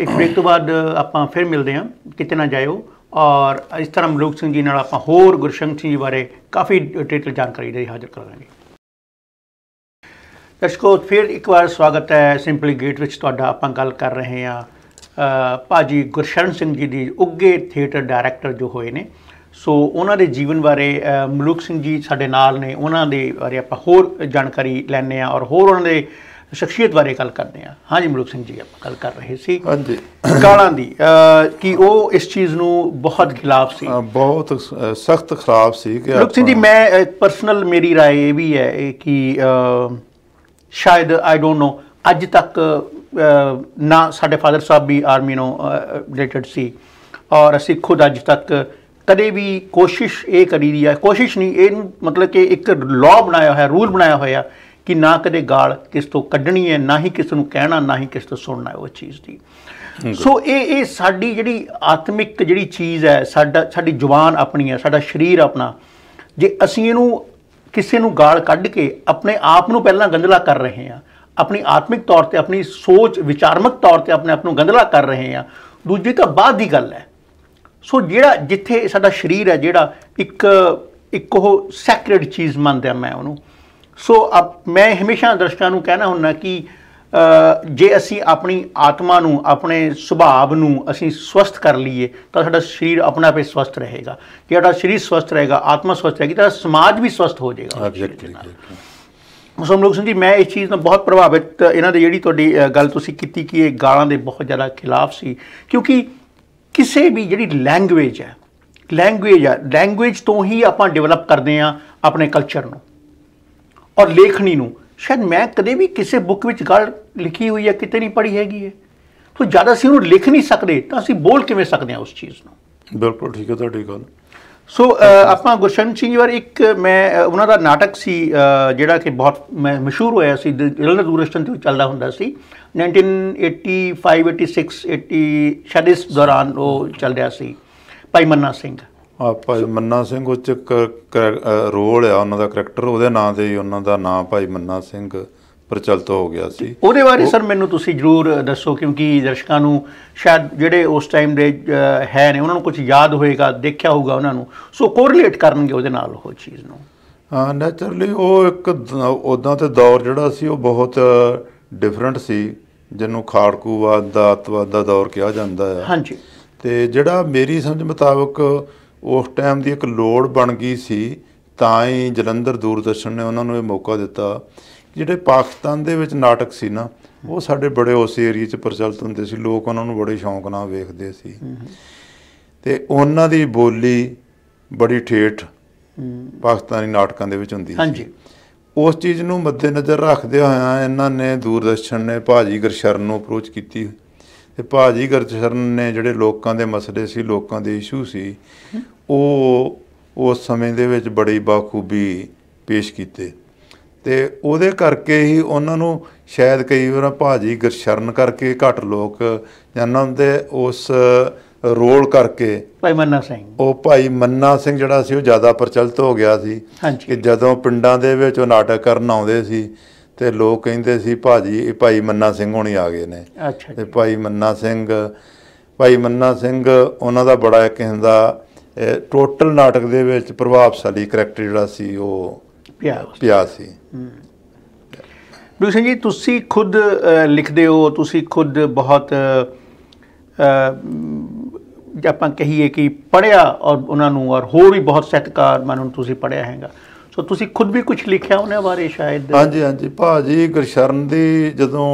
ਇੱਕ ਬ੍ਰੇਕ ਤੋਂ ਬਾਅਦ ਆਪਾਂ ਫਿਰ ਮਿਲਦੇ ਆ ਕਿਤੇ ਨਾ ਜਾਇਓ ਔਰ ਇਸ ਤਰ੍ਹਾਂ ਮਲੂਕ ਸਿੰਘ ਜੀ ਨਾਲ ਆਪਾਂ ਹੋਰ ਗੁਰਸ਼ੰਗ ਸਿੰਘ ਜੀ ਬਾਰੇ ਕਾਫੀ ਡਿਟੇਲ ਜਾਣਕਾਰੀ ਦੇ ਹਾਜ਼ਰ ਕਰਾਂਗੇ ਦਰਸ਼ਕੋ ਫਿਰ ਇੱਕ ਵਾਰ ਸਵਾਗਤ ਹੈ ਸਿੰਪਲੀ ਗੇਟ ਵਿੱਚ ਤੁਹਾਡਾ ਆਪਾਂ ਗੱਲ ਕਰ ਰਹੇ ਆਂ ਭਾਜੀ ਗੁਰਸ਼ਰਨ ਸਿੰਘ ਜੀ ਦੀ ਉੱਗੇ ਥੀਏਟਰ ਡਾਇਰੈਕਟਰ ਜੋ ਹੋਏ ਨੇ ਸੋ ਉਹਨਾਂ ਦੇ ਜੀਵਨ ਬਾਰੇ ਮਲੂਕ ਸਿੰਘ ਜੀ ਸਾਡੇ ਨਾਲ ਨੇ ਉਹਨਾਂ ਦੇ ਬਾਰੇ ਆਪਾਂ ਹੋਰ ਜਾਣਕਾਰੀ ਲੈਣੇ ਆ ਔਰ ਹੋਰ ਉਹਨਾਂ ਦੇ ਸ਼ਖਸੀਅਤ ਬਾਰੇ ਗੱਲ ਕਰਦੇ ਆ ਹਾਂਜੀ ਮਲੂਕ ਸਿੰਘ ਜੀ ਆਪਾਂ ਗੱਲ ਕਰ ਰਹੇ ਸੀ ਹਾਂਜੀ ਕਾਲਾਂ ਦੀ ਕਿ ਉਹ ਇਸ ਚੀਜ਼ ਨੂੰ ਬਹੁਤ ਖਿਲਾਫ ਸੀ ਬਹੁਤ ਸਖਤ ਖਿਲਾਫ ਸੀ ਕਿ ਮਲੂਕ ਸਿੰਘ ਜੀ ਮੈਂ ਪਰਸਨਲ ਮੇਰੀ رائے ਇਹ ਵੀ ਹੈ ਕਿ ਸ਼ਾਇਦ ਆਈ ਡੋਨਟ ਨੋ ਅੱਜ ਤੱਕ ਨਾ ਸਾਡੇ ਫਾਦਰ ਸਾਹਿਬ ਵੀ ਆਰਮੀ ਨੂੰ ਰਿਲੇਟਡ ਸੀ ਔਰ ਅਸੀਂ ਖੁਦ ਅੱਜ ਤੱਕ ਕਦੇ ਵੀ ਕੋਸ਼ਿਸ਼ ਇਹ ਕਰੀ ਰਹੀ ਹੈ ਕੋਸ਼ਿਸ਼ ਨਹੀਂ ਇਹ ਮਤਲਬ ਕਿ ਇੱਕ ਲਾਅ ਬਣਾਇਆ ਹੋਇਆ ਰੂਲ ਬਣਾਇਆ ਹੋਇਆ ਕਿ ਨਾ ਕਦੇ ਗਾਲ ਕਿਸ ਤੋਂ ਕੱਢਣੀ ਹੈ ਨਾ ਹੀ ਕਿਸ ਨੂੰ ਕਹਿਣਾ ਨਾ ਹੀ ਕਿਸ ਤੋਂ ਸੁਣਨਾ ਉਹ ਚੀਜ਼ ਦੀ ਸੋ ਇਹ ਇਹ ਸਾਡੀ ਜਿਹੜੀ ਆਤਮਿਕ ਜਿਹੜੀ ਚੀਜ਼ ਹੈ ਸਾਡਾ ਸਾਡੀ ਜ਼ੁਬਾਨ ਆਪਣੀ ਹੈ ਸਾਡਾ ਸਰੀਰ ਆਪਣਾ ਜੇ ਅਸੀਂ ਇਹਨੂੰ ਕਿਸੇ ਨੂੰ ਗਾਲ ਕੱਢ ਕੇ ਆਪਣੇ ਆਪ ਨੂੰ ਪਹਿਲਾਂ ਗੰਦਲਾ ਕਰ ਰਹੇ ਹਾਂ ਆਪਣੀ ਆਤਮਿਕ ਤੌਰ ਤੇ ਆਪਣੀ ਸੋਚ ਵਿਚਾਰਮਕ ਤੌਰ ਤੇ ਆਪਣੇ ਆਪ ਨੂੰ ਗੰਦਲਾ ਕਰ ਰਹੇ ਆ ਦੂਜੀ ਤਾਂ ਬਾਅਦ ਦੀ ਗੱਲ ਹੈ ਸੋ ਜਿਹੜਾ ਜਿੱਥੇ ਸਾਡਾ ਸਰੀਰ ਹੈ ਜਿਹੜਾ ਇੱਕ ਇੱਕ ਉਹ ਸੈਕ੍ਰੇਡ ਚੀਜ਼ ਮੰਨਦਾ ਮੈਂ ਉਹਨੂੰ ਸੋ ਅਬ ਮੈਂ ਹਮੇਸ਼ਾ ਦਰਸ਼ਕਾਂ ਨੂੰ ਕਹਿਣਾ ਹੁੰਦਾ ਕਿ ਜੇ ਅਸੀਂ ਆਪਣੀ ਆਤਮਾ ਨੂੰ ਆਪਣੇ ਸੁਭਾਅ ਨੂੰ ਅਸੀਂ ਸਵਸਥ ਕਰ ਲਈਏ ਤਾਂ ਸਾਡਾ ਸਰੀਰ ਆਪਣਾ ਆਪੇ ਸਵਸਥ ਰਹੇਗਾ ਜੇ ਸਾਡਾ ਸਰੀਰ ਸਵਸਥ ਰਹੇਗਾ ਆਤਮਾ ਸਵਸਥ ਰਹੇਗੀ ਤਾਂ ਸਮਾਜ ਵੀ ਸਵਸਥ ਹੋ ਜਾਏਗਾ ਸੋਮਲੋਕ ਸਿੰਘ ਜੀ ਮੈਂ ਇਸ ਚੀਜ਼ ਨਾਲ ਬਹੁਤ ਪ੍ਰਭਾਵਿਤ ਇਹਨਾਂ ਦੇ ਜਿਹੜੀ ਤੁਹਾਡੀ ਗੱਲ ਤੁਸੀਂ ਕੀਤੀ ਕਿ ਇਹ ਗਾਲਾਂ ਦੇ ਬਹੁਤ ਜ਼ਿਆਦਾ ਖਿਲਾਫ ਸੀ ਕਿਉਂਕਿ ਕਿਸੇ ਵੀ ਜਿਹੜੀ ਲੈਂਗੁਏਜ ਹੈ ਲੈਂਗੁਏਜ ਹੈ ਲੈਂਗੁਏਜ ਤੋਂ ਹੀ ਆਪਾਂ ਡਿਵੈਲਪ ਕਰਦੇ ਆ ਆਪਣੇ ਕਲਚਰ ਨੂੰ ਔਰ ਲੇਖਣੀ ਨੂੰ ਸ਼ਾਇਦ ਮੈਂ ਕਦੇ ਵੀ ਕਿਸੇ ਬੁੱਕ ਵਿੱਚ ਗੱਲ ਲਿਖੀ ਹੋਈ ਹੈ ਕਿਤੇ ਨਹੀਂ ਪੜ੍ਹੀ ਹੈਗੀ ਹੈ ਤੋਂ ਜ਼ਿਆਦਾ ਸੀ ਉਹਨੂੰ ਲਿਖ ਨਹੀਂ ਸਕਦੇ ਤਾਂ ਅਸੀਂ ਬੋਲ ਕਿਵੇਂ ਸਕਦੇ ਹਾਂ ਉਸ ਚੀਜ਼ ਨੂੰ ਬਿਲਕੁਲ ਠੀਕ ਹੈ ਤੁਹਾਡੀ ਗੱਲ ਸੋ uh, ਆਪਾਂ ਗੁਰਸ਼ਨ ਚੀਂਜਵਰ ਇੱਕ ਮੈਂ ਉਹਨਾਂ ਦਾ ਨਾਟਕ ਸੀ ਜਿਹੜਾ ਕਿ ਬਹੁਤ ਮਸ਼ਹੂਰ ਹੋਇਆ ਸੀ ਜਿਹੜਾ ਦੂਰਸ਼ਨ ਤੇ ਚੱਲਦਾ ਹੁੰਦਾ ਸੀ 1985 86 80 ਸ਼ਾਇਦ ਦੌਰਾਨ ਉਹ ਚੱਲ ਰਿਹਾ ਸੀ ਭਾਈ ਮੰਨਾ ਸਿੰਘ ਆ ਭਾਈ ਮੰਨਾ ਸਿੰਘ ਉਹ ਚ ਰੋਲ ਆ ਉਹਨਾਂ ਦਾ ਕੈਰੈਕਟਰ ਉਹਦੇ ਨਾਂ ਤੇ ਹੀ ਉਹਨਾਂ ਦਾ ਨਾਂ ਭਾਈ ਮੰਨਾ ਸਿੰਘ ਪ੍ਰਚਲਿਤ ਹੋ ਗਿਆ ਸੀ ਉਹਦੇ ਬਾਰੇ ਸਰ ਮੈਨੂੰ ਤੁਸੀਂ ਜਰੂਰ ਦੱਸੋ ਕਿਉਂਕਿ ਦਰਸ਼ਕਾਂ ਨੂੰ ਸ਼ਾਇਦ ਜਿਹੜੇ ਉਸ ਟਾਈਮ ਦੇ ਹੈ ਨੇ ਉਹਨਾਂ ਨੂੰ ਕੁਝ ਯਾਦ ਹੋਏਗਾ ਦੇਖਿਆ ਹੋਊਗਾ ਉਹਨਾਂ ਨੂੰ ਸੋ ਕੋਰਿਲੇਟ ਕਰਨਗੇ ਉਹਦੇ ਨਾਲ ਉਹ ਚੀਜ਼ ਨੂੰ ਹਾਂ ਨੇਚਰਲੀ ਉਹ ਇੱਕ ਉਦਾਂ ਤੇ ਦੌਰ ਜਿਹੜਾ ਸੀ ਉਹ ਬਹੁਤ ਡਿਫਰੈਂਟ ਸੀ ਜਿਹਨੂੰ ਖਾੜਕੂਵਾਦ ਦਾ ਅਤਵਾਦ ਦਾ ਦੌਰ ਕਿਹਾ ਜਾਂਦਾ ਹੈ ਹਾਂਜੀ ਤੇ ਜਿਹੜਾ ਮੇਰੀ ਸਮਝ ਮੁਤਾਬਕ ਉਸ ਟਾਈਮ ਦੀ ਇੱਕ ਲੋੜ ਬਣ ਗਈ ਸੀ ਤਾਂ ਹੀ ਜਲੰਧਰ ਦੂਰਦਰਸ਼ਨ ਨੇ ਉਹਨਾਂ ਨੂੰ ਇਹ ਮੌਕਾ ਦਿੱਤਾ ਜਿਹੜੇ ਪਾਕਿਸਤਾਨ ਦੇ ਵਿੱਚ ਨਾਟਕ ਸੀ ਨਾ ਉਹ ਸਾਡੇ ਬੜੇ ਉਸ ਏਰੀਆ 'ਚ ਪ੍ਰਚਲਿਤ ਹੁੰਦੇ ਸੀ ਲੋਕ ਉਹਨਾਂ ਨੂੰ ਬੜੇ ਸ਼ੌਂਕ ਨਾਲ ਵੇਖਦੇ ਸੀ ਤੇ ਉਹਨਾਂ ਦੀ ਬੋਲੀ ਬੜੀ ਠੇਠ ਪਾਕਿਸਤਾਨੀ ਨਾਟਕਾਂ ਦੇ ਵਿੱਚ ਹੁੰਦੀ ਸੀ ਹਾਂਜੀ ਉਸ ਚੀਜ਼ ਨੂੰ ਮੱਦੇਨਜ਼ਰ ਰੱਖਦੇ ਹੋਇਆ ਇਹਨਾਂ ਨੇ ਦੂਰਦਰਸ਼ਨ ਨੇ ਭਾਜੀ ਗਰਸ਼ਰਨ ਨੂੰ ਅਪਰੋਚ ਕੀਤੀ ਤੇ ਭਾਜੀ ਗਰਸ਼ਰਨ ਨੇ ਜਿਹੜੇ ਲੋਕਾਂ ਦੇ ਮਸਲੇ ਸੀ ਲੋਕਾਂ ਦੇ ਇਸ਼ੂ ਸੀ ਉਹ ਉਸ ਸਮੇਂ ਦੇ ਵਿੱਚ ਬੜੀ ਬਾਖੂਬੀ ਪੇਸ਼ ਕੀਤੇ ਤੇ ਉਹਦੇ ਕਰਕੇ ਹੀ ਉਹਨਾਂ ਨੂੰ ਸ਼ਾਇਦ ਕਈ ਵਾਰ ਭਾਜੀ ਗਰਸ਼ਰਨ ਕਰਕੇ ਘੱਟ ਲੋਕ ਜਾਣਨ ਦੇ ਉਸ ਰੋਲ ਕਰਕੇ ਭਾਈ ਮੰਨਾ ਸਿੰਘ ਉਹ ਭਾਈ ਮੰਨਾ ਸਿੰਘ ਜਿਹੜਾ ਸੀ ਉਹ ਜ਼ਿਆਦਾ ਪ੍ਰਚਲਿਤ ਹੋ ਗਿਆ ਸੀ ਕਿ ਜਦੋਂ ਪਿੰਡਾਂ ਦੇ ਵਿੱਚ ਉਹ ਨਾਟਕ ਕਰਨ ਆਉਂਦੇ ਸੀ ਤੇ ਲੋਕ ਕਹਿੰਦੇ ਸੀ ਭਾਜੀ ਇਹ ਭਾਈ ਮੰਨਾ ਸਿੰਘ ਹੋਣੀ ਆ ਗਏ ਨੇ ਤੇ ਭਾਈ ਮੰਨਾ ਸਿੰਘ ਭਾਈ ਮੰਨਾ ਸਿੰਘ ਉਹਨਾਂ ਦਾ ਬੜਾ ਇੱਕ ਹਿੰਦਾ ਟੋਟਲ ਨਾਟਕ ਦੇ ਵਿੱਚ ਪ੍ਰਭਾਵਸ਼ਾਲੀ ਕਰੈਕਟਰ ਜਿਹੜਾ ਸੀ ਉਹ ਪਿਆਸੀ ਸੀ ਬਿਲਕੁਲ ਜੀ ਤੁਸੀਂ ਖੁਦ ਲਿਖਦੇ ਹੋ ਤੁਸੀਂ ਖੁਦ ਬਹੁਤ ਆਪਾਂ ਕਹੀਏ ਕਿ ਪੜਿਆ ਔਰ ਉਹਨਾਂ ਨੂੰ ਔਰ ਹੋਰ ਵੀ ਬਹੁਤ ਸਤਿਕਾਰ ਨੂੰ ਤੁਸੀਂ ਪੜਿਆ ਹੈਗਾ ਸੋ ਤੁਸੀਂ ਖੁਦ ਵੀ ਕੁਝ ਲਿਖਿਆ ਉਹਨਾਂ ਬਾਰੇ ਸ਼ਾਇਦ ਹਾਂਜੀ ਹਾਂਜੀ ਭਾਜੀ ਗੁਰਸ਼ਰਨ ਦੀ ਜਦੋਂ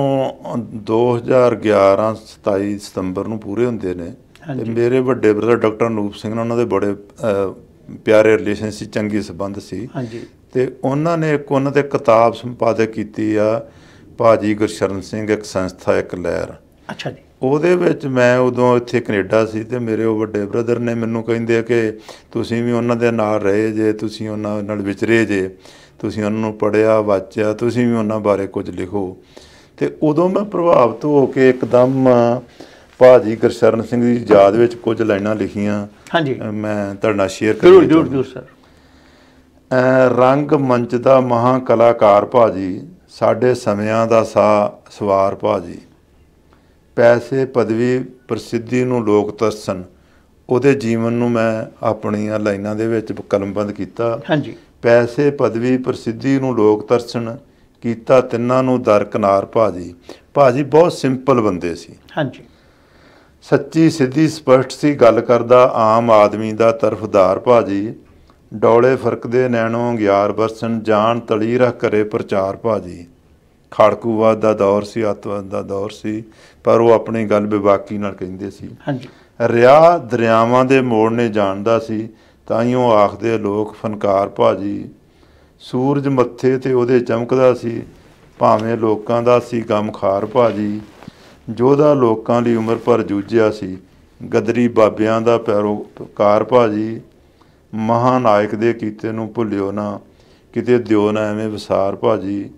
2011 27 ਸਤੰਬਰ ਨੂੰ ਪੂਰੇ ਹੁੰਦੇ ਨੇ ਤੇ ਮੇਰੇ ਵੱਡੇ ਬ੍ਰਦਰ ਡਾਕਟਰ ਨੂਪ ਸਿੰਘ ਨਾਲ ਉਹਨਾਂ ਦੇ ਬੜੇ ਪਿਆਰੇ ਰਿਲੇਸ਼ਨਸ਼ਿਪ ਚੰਗੇ ਸਬੰਧ ਸੀ ਹਾਂਜੀ ਤੇ ਉਹਨਾਂ ਨੇ ਇੱਕ ਉਹਨਾਂ ਤੇ ਕਿਤਾਬ ਸੰਪਾਦਕ ਕੀਤੀ ਆ ਭਾਜੀ ਗੁਰਸ਼ਰਨ ਸਿੰਘ ਇੱਕ ਸੰਸਥਾ ਇੱਕ ਲਹਿਰ ਅੱਛਾ ਜੀ ਉਹਦੇ ਵਿੱਚ ਮੈਂ ਉਦੋਂ ਇੱਥੇ ਕੈਨੇਡਾ ਸੀ ਤੇ ਮੇਰੇ ਉਹ ਵੱਡੇ ਬ੍ਰਦਰ ਨੇ ਮੈਨੂੰ ਕਹਿੰਦੇ ਕਿ ਤੁਸੀਂ ਵੀ ਉਹਨਾਂ ਦੇ ਨਾਲ ਰਹੇ ਜੇ ਤੁਸੀਂ ਉਹਨਾਂ ਨਾਲ ਵਿਚਰੇ ਜੇ ਤੁਸੀਂ ਉਹਨਾਂ ਨੂੰ ਪੜਿਆ ਵਾਚਿਆ ਤੁਸੀਂ ਵੀ ਉਹਨਾਂ ਬਾਰੇ ਕੁਝ ਲਿਖੋ ਤੇ ਉਦੋਂ ਮੈਂ ਪ੍ਰਭਾਵਿਤ ਹੋ ਕੇ ਇੱਕਦਮ ਭਾਜੀ ਗੁਰਸ਼ਰਨ ਸਿੰਘ ਦੀ ਯਾਦ ਵਿੱਚ ਕੁਝ ਲਾਈਨਾਂ ਲਿਖੀਆਂ ਹਾਂਜੀ ਮੈਂ ਤੁਹਾਡੇ ਨਾਲ ਸ਼ੇਅਰ ਜੀ ਜੀ ਜੀ ਸਰ ਰੰਗ ਮੰਚ ਦਾ ਮਹਾ ਕਲਾਕਾਰ ਭਾਜੀ ਸਾਡੇ ਸਮਿਆਂ ਦਾ ਸਾ ਸਵਾਰ ਭਾਜੀ ਪੈਸੇ ਪਦਵੀ ਪ੍ਰਸਿੱਧੀ ਨੂੰ ਲੋਕ ਤਰਸਨ ਉਹਦੇ ਜੀਵਨ ਨੂੰ ਮੈਂ ਆਪਣੀਆਂ ਲਾਈਨਾਂ ਦੇ ਵਿੱਚ ਕਲਮਬੰਦ ਕੀਤਾ ਹਾਂਜੀ ਪੈਸੇ ਪਦਵੀ ਪ੍ਰਸਿੱਧੀ ਨੂੰ ਲੋਕ ਤਰਸਨ ਕੀਤਾ ਤਿੰਨਾਂ ਨੂੰ ਦਰਕਨਾਰ ਭਾਜੀ ਭਾਜੀ ਬਹੁਤ ਸਿੰਪਲ ਬੰਦੇ ਸੀ ਹਾਂਜੀ ਸੱਚੀ ਸਿੱਧੀ ਸਪਸ਼ਟ ਸੀ ਗੱਲ ਕਰਦਾ ਆਮ ਆਦਮੀ ਦਾ ਤਰਫਦਾਰ ਭਾਜੀ ਡੌਲੇ ਫਰਕਦੇ ਨੈਣੋਂ 11 ਬਰਸਨ ਜਾਨ ਤਲੀ ਰਖ ਕਰੇ ਪ੍ਰਚਾਰ ਭਾਜੀ ਖੜਕੂਵਾਦ ਦਾ ਦੌਰ ਸੀ ਅਤਵਾਦ ਦਾ ਦੌਰ ਸੀ ਪਰ ਉਹ ਆਪਣੀ ਗੱਲ ਬਿਵਾਕੀ ਨਾਲ ਕਹਿੰਦੇ ਸੀ ਹਾਂਜੀ ਰਿਆ ਦਰਿਆਵਾਂ ਦੇ ਮੋੜ ਨੇ ਜਾਣਦਾ ਸੀ ਤਾਂ ਹੀ ਉਹ ਆਖਦੇ ਲੋਕ ਫਨਕਾਰ ਭਾਜੀ ਸੂਰਜ ਮੱਥੇ ਤੇ ਉਹਦੇ ਚਮਕਦਾ ਸੀ ਭਾਵੇਂ ਲੋਕਾਂ ਦਾ ਸੀ ਗਮਖਾਰ ਭਾਜੀ ਜੋਦਾ ਲੋਕਾਂ ਲਈ ਉਮਰ ਭਰ ਜੂਝਿਆ ਸੀ ਗਦਰੀ ਬਾਬਿਆਂ ਦਾ ਪੈਰੋਕਾਰ ਭਾਜੀ ਮਹਾਨਾਇਕ ਦੇ ਕੀਤੇ ਨੂੰ ਭੁੱਲਿਓ ਨਾ ਕਿਤੇ ਦਿਓ ਨਾ ਐਵੇਂ ਵਿਸਾਰ ਭਾਜੀ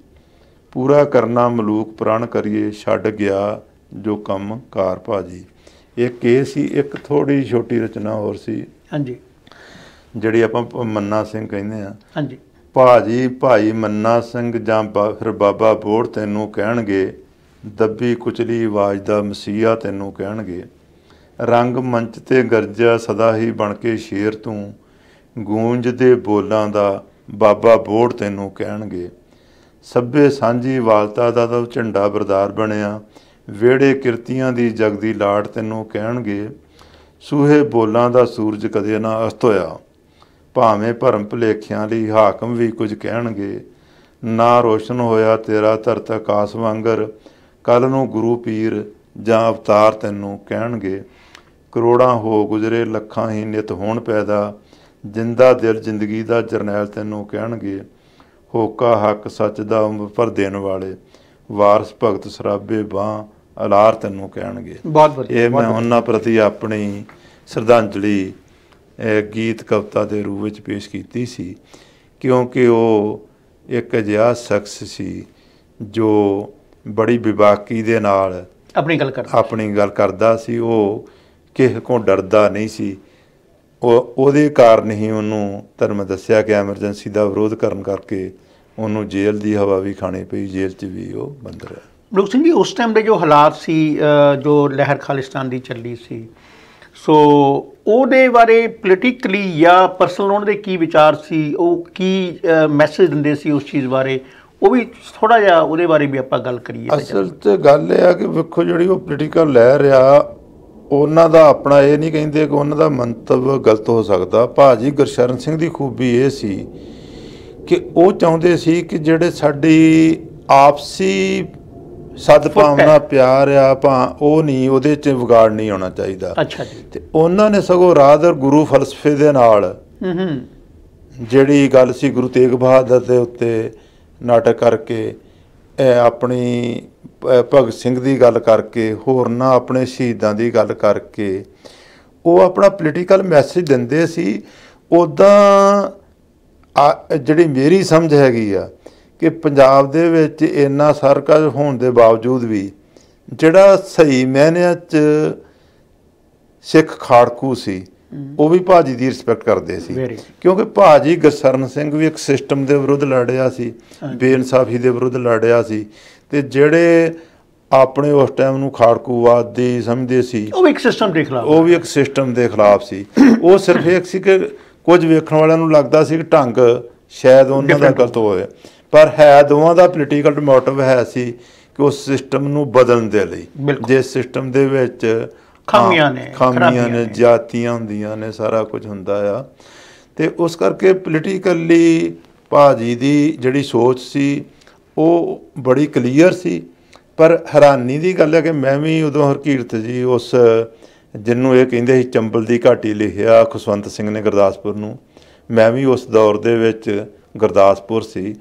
ਪੂਰਾ ਕਰਨਾ ਮਲੂਕ ਪ੍ਰਣ ਕਰੀਏ ਛੱਡ ਗਿਆ ਜੋ ਕੰਮ ਕਾਰ ਭਾਜੀ ਇਹ ਕੇ ਸੀ ਇੱਕ ਥੋੜੀ ਛੋਟੀ ਰਚਨਾ ਹੋਰ ਸੀ ਹਾਂਜੀ ਜਿਹੜੀ ਆਪਾਂ ਮੰਨਾ ਸਿੰਘ ਕਹਿੰਦੇ ਆ ਹਾਂਜੀ ਭਾਜੀ ਭਾਈ ਮੰਨਾ ਸਿੰਘ ਜਾਂ ਫਿਰ ਬਾਬਾ ਬੋੜ ਤੈਨੂੰ ਕਹਿਣਗੇ ਦੱਬੀ ਕੁਚਲੀ ਆਵਾਜ਼ ਦਾ ਮਸੀਹਾ ਤੈਨੂੰ ਕਹਿਣਗੇ ਰੰਗ ਮੰਚ ਤੇ ਗਰਜਾ ਸਦਾ ਹੀ ਬਣ ਕੇ ਸ਼ੇਰ ਤੂੰ ਗੂੰਜਦੇ ਬੋਲਾਂ ਦਾ ਬਾਬਾ ਬੋੜ ਤੈਨੂੰ ਕਹਿਣਗੇ ਸੱਬੇ ਸਾਂਝੀ ਵਾਲਤਾ ਦਾ ਤਾਂ ਝੰਡਾ ਬਰਦਾਰ ਬਣਿਆ ਵੇੜੇ ਕਿਰਤੀਆਂ ਦੀ ਜਗਦੀ ਲਾੜ ਤੈਨੂੰ ਕਹਿਣਗੇ ਸੂਹੇ ਬੋਲਾਂ ਦਾ ਸੂਰਜ ਕਦੇ ਨਾ ਅਸਤ ਹੋਇਆ ਭਾਵੇਂ ਭਰਮ ਭਲੇਖਿਆਂ ਲਈ ਹਾਕਮ ਵੀ ਕੁਝ ਕਹਿਣਗੇ ਨਾ ਰੋਸ਼ਨ ਹੋਇਆ ਤੇਰਾ ਧਰਤ ਆਕਾਸ ਵਾਂਗਰ ਕੱਲ ਨੂੰ ਗੁਰੂ ਪੀਰ ਜਾਂ ਅਵਤਾਰ ਤੈਨੂੰ ਕਹਿਣਗੇ ਕਰੋੜਾਂ ਹੋ ਗੁਜ਼ਰੇ ਲੱਖਾਂ ਹੀ ਨਿਤ ਹੋਣ ਪੈਦਾ ਜਿੰਦਾ ਦਿਲ ਜ਼ਿੰਦਗੀ ਦਾ ਜਰਨੈਲ ਤੈਨੂੰ ਕਹਿਣਗੇ ਹੋਕਾ ਹੱਕ ਸੱਚ ਦਾ ਉਮ ਭਰ ਦੇਣ ਵਾਲੇ ਵਾਰਸ ਭਗਤ ਸਰਾਬੇ ਬਾਹ ਅਲਾਰ ਤੈਨੂੰ ਕਹਿਣਗੇ ਬਹੁਤ ਵਧੀਆ ਇਹ ਮੈਂ ਉਹਨਾਂ ਪ੍ਰਤੀ ਆਪਣੀ ਸ਼ਰਧਾਂਜਲੀ ਗੀਤ ਕਵਿਤਾ ਦੇ ਰੂਪ ਵਿੱਚ ਪੇਸ਼ ਕੀਤੀ ਸੀ ਕਿਉਂਕਿ ਉਹ ਇੱਕ ਅਜਿਹਾ ਸ਼ਖਸ ਸੀ ਜੋ ਬੜੀ ਵਿਵਾਕੀ ਦੇ ਨਾਲ ਆਪਣੀ ਗੱਲ ਕਰਦਾ ਆਪਣੀ ਗੱਲ ਕਰਦਾ ਸੀ ਉਹ ਕਿਸੇ ਕੋਲ ਡਰਦਾ ਨਹੀਂ ਸੀ ਉਹ ਉਹਦੇ ਕਾਰਨ ਹੀ ਉਹਨੂੰ ਧਰਮ ਦੱਸਿਆ ਕਿ ਐਮਰਜੈਂਸੀ ਦਾ ਵਿਰੋਧ ਕਰਨ ਕਰਕੇ ਉਹਨੂੰ ਜੇਲ੍ਹ ਦੀ ਹਵਾ ਵੀ ਖਾਣੀ ਪਈ ਜੇਲ੍ਹ 'ਚ ਵੀ ਉਹ ਬੰਦ ਰਿਹਾ ਲੋਕ ਸਿੰਘ ਜੀ ਉਸ ਟਾਈਮ ਦੇ ਜੋ ਹਾਲਾਤ ਸੀ ਜੋ ਲਹਿਰ ਖਾਲਿਸਤਾਨ ਦੀ ਚੱਲੀ ਸੀ ਸੋ ਉਹਦੇ ਬਾਰੇ ਪੋਲਿਟਿਕਲੀ ਜਾਂ ਪਰਸਨਲ ਉਹਨਾਂ ਦੇ ਕੀ ਵਿਚਾਰ ਸੀ ਉਹ ਕੀ ਮੈਸੇਜ ਦਿੰਦੇ ਸੀ ਉਸ ਚੀਜ਼ ਬਾਰੇ ਉਹ ਵੀ ਥੋੜਾ ਜਿਹਾ ਉਹਦੇ ਬਾਰੇ ਵੀ ਆਪਾਂ ਗੱਲ ਕਰੀਏ ਅਸਲ ਤੇ ਗੱਲ ਇਹ ਆ ਕਿ ਵੇਖੋ ਜਿਹੜੀ ਉਹ ਪੋਲਿਟਿਕਲ ਲਹਿਰ ਆ ਉਹਨਾਂ ਦਾ ਆਪਣਾ ਇਹ ਨਹੀਂ ਕਹਿੰਦੇ ਕਿ ਉਹਨਾਂ ਦਾ ਮੰਤਵ ਗਲਤ ਹੋ ਸਕਦਾ ਭਾਜੀ ਗੁਰਸ਼ਰਨ ਸਿੰਘ ਦੀ ਖੂਬੀ ਇਹ ਸੀ ਕਿ ਉਹ ਚਾਹੁੰਦੇ ਸੀ ਕਿ ਜਿਹੜੇ ਸਾਡੀ ਆਪਸੀ ਸਦਭਾਵਨਾ ਪਿਆਰ ਆ ਭਾ ਉਹ ਨਹੀਂ ਉਹਦੇ ਚ ਵਿਗਾੜ ਨਹੀਂ ਆਉਣਾ ਚਾਹੀਦਾ ਅੱਛਾ ਜੀ ਤੇ ਉਹਨਾਂ ਨੇ ਸਗੋਂ ਰਾਦਰ ਗੁਰੂ ਫਲਸਫੇ ਦੇ ਨਾਲ ਜਿਹੜੀ ਗੱਲ ਸੀ ਗੁਰੂ ਤੇਗ ਬਹਾਦਰ ਦੇ ਉੱਤੇ ਨਾਟਕ ਕਰਕੇ ਆਪਣੀ ਭਗਤ ਸਿੰਘ ਦੀ ਗੱਲ ਕਰਕੇ ਹੋਰ ਨਾ ਆਪਣੇ ਸ਼ਹੀਦਾਂ ਦੀ ਗੱਲ ਕਰਕੇ ਉਹ ਆਪਣਾ ਪੋਲੀਟੀਕਲ ਮੈਸੇਜ ਦਿੰਦੇ ਸੀ ਉਦਾਂ ਜਿਹੜੀ ਮੇਰੀ ਸਮਝ ਹੈਗੀ ਆ ਕਿ ਪੰਜਾਬ ਦੇ ਵਿੱਚ ਇੰਨਾ ਸਰਕਾਰ ਹੋਣ ਦੇ ਬਾਵਜੂਦ ਵੀ ਜਿਹੜਾ ਸਹੀ ਮੈਨਿਆਂ 'ਚ ਸਿੱਖ ਖਾੜਕੂ ਸੀ ਉਹ ਵੀ ਭਾਜੀ ਦੀ ਰਿਸਪੈਕਟ ਕਰਦੇ ਸੀ ਕਿਉਂਕਿ ਭਾਜੀ ਗਸਰਨ ਸਿੰਘ ਵੀ ਇੱਕ ਸਿਸਟਮ ਦੇ ਵਿਰੁੱਧ ਲੜਿਆ ਸੀ ਬੇਇਨਸਾਫੀ ਦੇ ਵਿਰੁੱਧ ਲੜਿਆ ਸੀ ਤੇ ਜਿਹੜੇ ਆਪਣੇ ਉਸ ਟਾਈਮ ਨੂੰ ਖਾੜਕੂਵਾਦ ਦੀ ਸਮਝਦੇ ਸੀ ਉਹ ਵੀ ਇੱਕ ਸਿਸਟਮ ਦੇ ਖਿਲਾਫ ਉਹ ਵੀ ਇੱਕ ਸਿਸਟਮ ਦੇ ਖਿਲਾਫ ਸੀ ਉਹ ਸਿਰਫ ਇੱਕ ਸੀ ਕਿ ਕੁਝ ਵੇਖਣ ਵਾਲਿਆਂ ਨੂੰ ਲੱਗਦਾ ਸੀ ਕਿ ਢੰਗ ਸ਼ਾਇਦ ਉਹਨਾਂ ਦਾ ਗਲਤ ਹੋਇਆ ਪਰ ਹੈ ਦੋਵਾਂ ਦਾ ਪੋਲੀਟੀਕਲ ਮੋਟਿਵ ਹੈ ਸੀ ਕਿ ਉਸ ਸਿਸਟਮ ਨੂੰ ਬਦਲਣ ਦੇ ਲਈ ਜੇ ਸਿਸਟਮ ਦੇ ਵਿੱਚ ਖਾਮੀਆਂ ਨੇ ਖਾਮੀਆਂ ਨੇ ਜਾਤੀਆਂ ਹੁੰਦੀਆਂ ਨੇ ਸਾਰਾ ਕੁਝ ਹੁੰਦਾ ਆ ਤੇ ਉਸ ਕਰਕੇ ਪੋਲੀਟੀਕਲੀ ਭਾਜੀ ਦੀ ਜਿਹੜੀ ਸੋਚ ਸੀ ਉਹ ਬੜੀ ਕਲੀਅਰ ਸੀ ਪਰ ਹੈਰਾਨੀ ਦੀ ਗੱਲ ਹੈ ਕਿ ਮੈਂ ਵੀ ਉਦੋਂ ਹਰਕੀਰਤ ਜੀ ਉਸ ਜਿੰਨੂੰ ਇਹ ਕਹਿੰਦੇ ਸੀ ਚੰਬਲ ਦੀ ਘਾਟੀ ਲਿਖਿਆ ਖੁਸ਼ਵੰਤ ਸਿੰਘ ਨੇ ਗੁਰਦਾਸਪੁਰ ਨੂੰ ਮੈਂ ਵੀ ਉਸ ਦੌਰ ਦੇ ਵਿੱਚ ਗੁਰਦਾਸਪੁਰ ਸੀ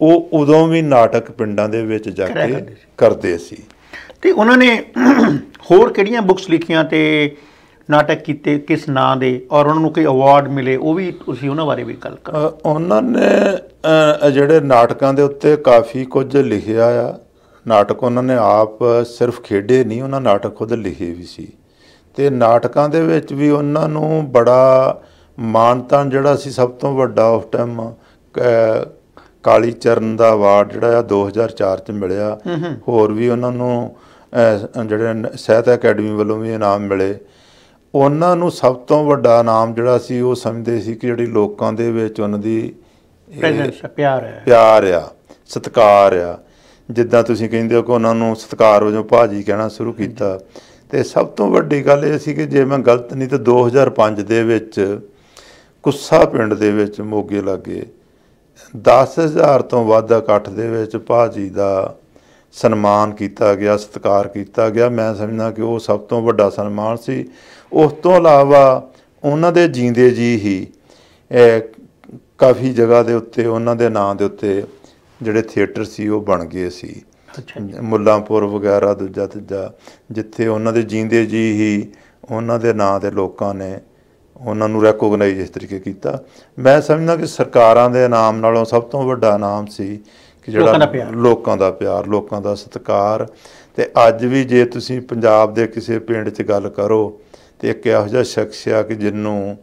ਉਹ ਉਦੋਂ ਵੀ ਨਾਟਕ ਪਿੰਡਾਂ ਦੇ ਵਿੱਚ ਜਾ ਕੇ ਕਰਦੇ ਸੀ ਤੇ ਉਹਨਾਂ ਨੇ ਹੋਰ ਕਿਹੜੀਆਂ ਬੁੱਕਸ ਲਿਖੀਆਂ ਤੇ ਨਾਟਕ ਕੀਤੇ ਕਿਸ ਨਾਂ ਦੇ ਔਰ ਉਹਨਾਂ ਨੂੰ ਕੋਈ ਅਵਾਰਡ ਮਿਲੇ ਉਹ ਵੀ ਤੁਸੀਂ ਉਹਨਾਂ ਬਾਰੇ ਵੀ ਗੱਲ ਕਰੋ ਉਹਨਾਂ ਨੇ ਜਿਹੜੇ ਨਾਟਕਾਂ ਦੇ ਉੱਤੇ ਕਾਫੀ ਕੁਝ ਲਿਖਿਆ ਆ ਨਾਟਕ ਉਹਨਾਂ ਨੇ ਆਪ ਸਿਰਫ ਖੇਡੇ ਨਹੀਂ ਉਹਨਾਂ ਨਾਟਕ ਖੁਦ ਲਿਖੇ ਵੀ ਸੀ ਤੇ ਨਾਟਕਾਂ ਦੇ ਵਿੱਚ ਵੀ ਉਹਨਾਂ ਨੂੰ ਬੜਾ ਮਾਨਤਾਨ ਜਿਹੜਾ ਸੀ ਸਭ ਤੋਂ ਵੱਡਾ ਆਫ ਟਾਈਮ ਕਾਲੀ ਚਰਨ ਦਾ ਅਵਾਰਡ ਜਿਹੜਾ ਆ 2004 ਚ ਮਿਲਿਆ ਹੋਰ ਵੀ ਉਹਨਾਂ ਨੂੰ ਜਿਹੜੇ ਸਹਿਤ ਅਕੈਡਮੀ ਵੱਲੋਂ ਵੀ ਇਨਾਮ ਮਿਲੇ ਉਹਨਾਂ ਨੂੰ ਸਭ ਤੋਂ ਵੱਡਾ ਨਾਮ ਜਿਹੜਾ ਸੀ ਉਹ ਸਮਝਦੇ ਸੀ ਕਿ ਜਿਹੜੀ ਲੋਕਾਂ ਦੇ ਵਿੱਚ ਉਹਨਾਂ ਦੀ ਪ੍ਰੈਜ਼ੈਂਸ ਪਿਆਰ ਹੈ ਪਿਆਰ ਆ ਸਤਕਾਰ ਆ ਜਿੱਦਾਂ ਤੁਸੀਂ ਕਹਿੰਦੇ ਹੋ ਕਿ ਉਹਨਾਂ ਨੂੰ ਸਤਕਾਰ ਵਜੋਂ ਭਾਜੀ ਕਹਿਣਾ ਸ਼ੁਰੂ ਕੀਤਾ ਤੇ ਸਭ ਤੋਂ ਵੱਡੀ ਗੱਲ ਇਹ ਸੀ ਕਿ ਜੇ ਮੈਂ ਗਲਤ ਨਹੀਂ ਤਾਂ 2005 ਦੇ ਵਿੱਚ ਕੁੱਸਾ ਪਿੰਡ ਦੇ ਵਿੱਚ ਮੋਗੇ ਲੱਗੇ 10000 ਤੋਂ ਵੱਧ ਇਕੱਠ ਦੇ ਵਿੱਚ ਭਾਜੀ ਦਾ ਸਨਮਾਨ ਕੀਤਾ ਗਿਆ ਸਤਿਕਾਰ ਕੀਤਾ ਗਿਆ ਮੈਂ ਸਮਝਦਾ ਕਿ ਉਹ ਸਭ ਤੋਂ ਵੱਡਾ ਸਨਮਾਨ ਸੀ ਉਸ ਤੋਂ ਇਲਾਵਾ ਉਹਨਾਂ ਦੇ ਜੀਂਦੇ ਜੀ ਹੀ ਇਹ ਕਾਫੀ ਜਗ੍ਹਾ ਦੇ ਉੱਤੇ ਉਹਨਾਂ ਦੇ ਨਾਂ ਦੇ ਉੱਤੇ ਜਿਹੜੇ ਥੀਏਟਰ ਸੀ ਉਹ ਬਣ ਗਏ ਸੀ ਮੁੱਲਾਂਪੁਰ ਵਗੈਰਾ ਦੂਜਾ ਤੀਜਾ ਜਿੱਥੇ ਉਹਨਾਂ ਦੇ ਜੀਂਦੇ ਜੀ ਹੀ ਉਹਨਾਂ ਦੇ ਨਾਂ ਦੇ ਲੋਕਾਂ ਨੇ ਉਹਨਾਂ ਨੂੰ ਰੈਕੋਗਨਾਈਜ਼ ਇਸ ਤਰੀਕੇ ਕੀਤਾ ਮੈਂ ਸਮਝਦਾ ਕਿ ਸਰਕਾਰਾਂ ਦੇ ਨਾਮ ਨਾਲੋਂ ਸਭ ਤੋਂ ਵੱਡਾ ਨਾਮ ਸੀ ਕਿ ਜਿਹੜਾ ਲੋਕਾਂ ਦਾ ਪਿਆਰ ਲੋਕਾਂ ਦਾ ਸਤਿਕਾਰ ਤੇ ਅੱਜ ਵੀ ਜੇ ਤੁਸੀਂ ਪੰਜਾਬ ਦੇ ਕਿਸੇ ਪਿੰਡ 'ਚ ਗੱਲ ਕਰੋ ਤੇ ਇੱਕ ਇਹੋ ਜਿਹਾ ਸ਼ਖਸ ਆ ਕਿ ਜਿੰਨੂੰ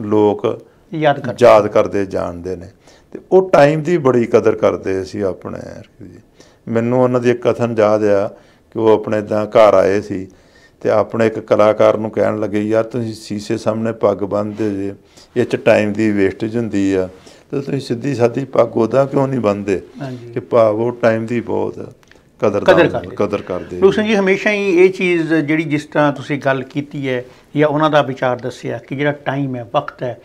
ਲੋਕ ਯਾਦ ਕਰਦੇ ਯਾਦ ਕਰਦੇ ਜਾਣਦੇ ਨੇ ਤੇ ਉਹ ਟਾਈਮ ਦੀ ਬੜੀ ਕਦਰ ਕਰਦੇ ਸੀ ਆਪਣੇ ਮੈਨੂੰ ਉਹਨਾਂ ਦੀ ਇੱਕ ਕਥਨ ਯਾਦ ਆ ਕਿ ਉਹ ਆਪਣੇ ਦਾ ਘਰ ਆਏ ਸੀ ਤੇ ਆਪਣੇ ਇੱਕ ਕਲਾਕਾਰ ਨੂੰ ਕਹਿਣ ਲੱਗੇ ਯਾਰ ਤੁਸੀਂ ਸੀਸੇ ਸਾਹਮਣੇ ਪੱਗ ਬੰਨਦੇ ਜੇ ਇਹ ਚ ਟਾਈਮ ਦੀ ਵੇਸਟੇਜ ਹੁੰਦੀ ਆ ਤੇ ਤੁਸੀਂ ਸਿੱਧੀ ਸਾਦੀ ਪੱਗ ਉਹਦਾ ਕਿਉਂ ਨਹੀਂ ਬੰਨਦੇ ਕਿ ਭਾਵ ਉਹ ਟਾਈਮ ਦੀ ਬਹੁਤ ਕਦਰ ਕਰਦੇ ਕਦਰ ਕਰਦੇ ਰੋਸ਼ਨ ਜੀ ਹਮੇਸ਼ਾ ਹੀ ਇਹ ਚੀਜ਼ ਜਿਹੜੀ ਜਿਸ ਤਰ੍ਹਾਂ ਤੁਸੀਂ ਗੱਲ ਕੀਤੀ ਹੈ ਜਾਂ ਉਹਨਾਂ ਦਾ ਵਿਚਾਰ ਦੱਸਿਆ ਕਿ ਜਿਹੜਾ ਟਾਈਮ ਹੈ ਵਕਤ ਹੈ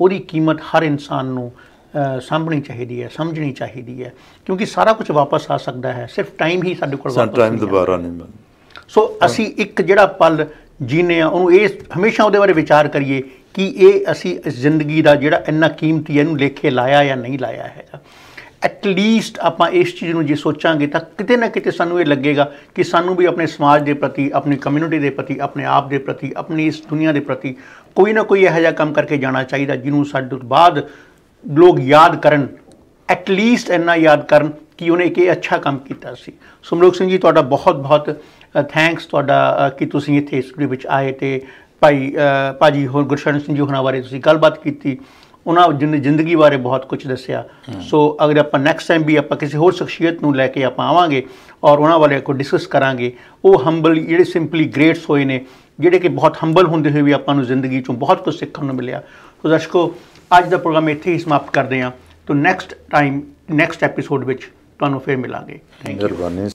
ਉਹਦੀ ਕੀਮਤ ਹਰ ਇਨਸਾਨ ਨੂੰ ਸਾਂਭਣੀ ਚਾਹੀਦੀ ਹੈ ਸਮਝਣੀ ਚਾਹੀਦੀ ਹੈ ਕਿਉਂਕਿ ਸਾਰਾ ਕੁਝ ਵਾਪਸ ਆ ਸਕਦਾ ਹੈ ਸਿਰਫ ਟਾਈਮ ਹੀ ਸਾਡੇ ਕੋਲ ਵਾਪਸ ਆਉਂਦਾ ਟਾਈਮ ਦੁਬਾਰਾ ਨਹੀਂ ਮਿਲਦਾ ਸੋ ਅਸੀਂ ਇੱਕ ਜਿਹੜਾ ਪਲ ਜੀਨੇ ਆ ਉਹਨੂੰ ਇਹ ਹਮੇਸ਼ਾ ਉਹਦੇ ਬਾਰੇ ਵਿਚਾਰ ਕਰੀਏ ਕਿ ਇਹ ਅਸੀਂ ਜ਼ਿੰਦਗੀ ਦਾ ਜਿਹੜਾ ਇੰਨਾ ਕੀਮਤੀ ਇਹਨੂੰ ਲੇਖੇ ਲਾਇਆ ਜਾਂ ਨਹੀਂ ਲਾਇਆ ਹੈਗਾ ਐਟ ਲੀਸਟ ਆਪਾਂ ਇਸ ਚੀਜ਼ ਨੂੰ ਜੇ ਸੋਚਾਂਗੇ ਤਾਂ ਕਿਤੇ ਨਾ ਕਿਤੇ ਸਾਨੂੰ ਇਹ ਲੱਗੇਗਾ ਕਿ ਸਾਨੂੰ ਵੀ ਆਪਣੇ ਸਮਾਜ ਦੇ ਪ੍ਰਤੀ ਆਪਣੀ ਕਮਿਊਨਿਟੀ ਦੇ ਪ੍ਰਤੀ ਆਪਣੇ ਆਪ ਦੇ ਪ੍ਰਤੀ ਆਪਣੀ ਇਸ ਦੁਨੀਆ ਦੇ ਪ੍ਰਤੀ ਕੋਈ ਨਾ ਕੋਈ ਇਹੋ ਜਿਹਾ ਕੰਮ ਕਰਕੇ ਜਾਣਾ ਚਾਹੀਦਾ ਜਿਹਨੂੰ ਸਾਡੇ ਬਾਅਦ ਲੋਕ ਯਾਦ ਕਰਨ ਐਟ ਲੀਸਟ ਇੰਨਾ ਯਾਦ ਕਰਨ ਕਿ ਉਹਨੇ ਇੱਕ ਅੱਛਾ ਕੰਮ ਕੀਤਾ ਸੀ ਸੁਮਲੋਕ ਸਿੰਘ ਜੀ ਤੁਹਾਡਾ ਬਹੁਤ ਬਹੁਤ ਥੈਂਕਸ ਤੁਹਾਡਾ ਕਿ ਤੁਸੀਂ ਇੱਥੇ ਇਸ ਦੇ ਵਿੱਚ ਆਏ ਤੇ ਭਾਈ ਭਾਜੀ ਹੋਰ ਗੁਰਸ਼ਰਨ ਸਿੰਘ ਜੀ ਹੋਣਾ ਬਾਰੇ ਤੁਸੀਂ ਗੱਲਬਾਤ ਕੀਤੀ ਉਹਨਾਂ ਜ਼ਿੰਦਗੀ ਬਾਰੇ ਬਹੁਤ ਕੁਝ ਦੱਸਿਆ ਸੋ ਅਗਰ ਆਪਾਂ ਨੈਕਸਟ ਟਾਈਮ ਵੀ ਆਪਾਂ ਕਿਸੇ ਹੋਰ ਸ਼ਖਸੀਅਤ ਨੂੰ ਲੈ ਕੇ ਆਪਾਂ ਆਵਾਂਗੇ ਔਰ ਉਹਨਾਂ ਵਾਲੇ ਕੋ ਡਿਸਕਸ ਕਰਾਂਗੇ ਉਹ ਹੰਬਲ ਜਿਹੜੇ ਸਿੰਪਲੀ ਗ੍ਰੇਟਸ ਹੋਏ ਨੇ ਜਿਹੜੇ ਕਿ ਬਹੁਤ ਹੰਬਲ ਹੁੰਦੇ ਹੋਏ ਵੀ ਆਪਾਂ ਨੂੰ ਜ਼ਿੰਦਗੀ ਚੋਂ ਬਹੁਤ ਕੁਝ ਸਿੱਖਣ ਨੂੰ ਮਿਲਿਆ ਸੋ ਦਰਸ਼ਕੋ ਅੱਜ ਦਾ ਪ੍ਰੋਗਰਾਮ ਇੱਥੇ ਹੀ ਸਮਾਪਤ ਕਰਦੇ ਹਾਂ ਤੋਂ ਨੈਕਸਟ ਟਾਈਮ ਨੈਕਸਟ ਐਪੀਸੋਡ ਵਿੱਚ ਤੁਹਾਨੂੰ ਫੇਰ ਮਿਲਾਂਗੇ ਥੈਂਕ ਯੂ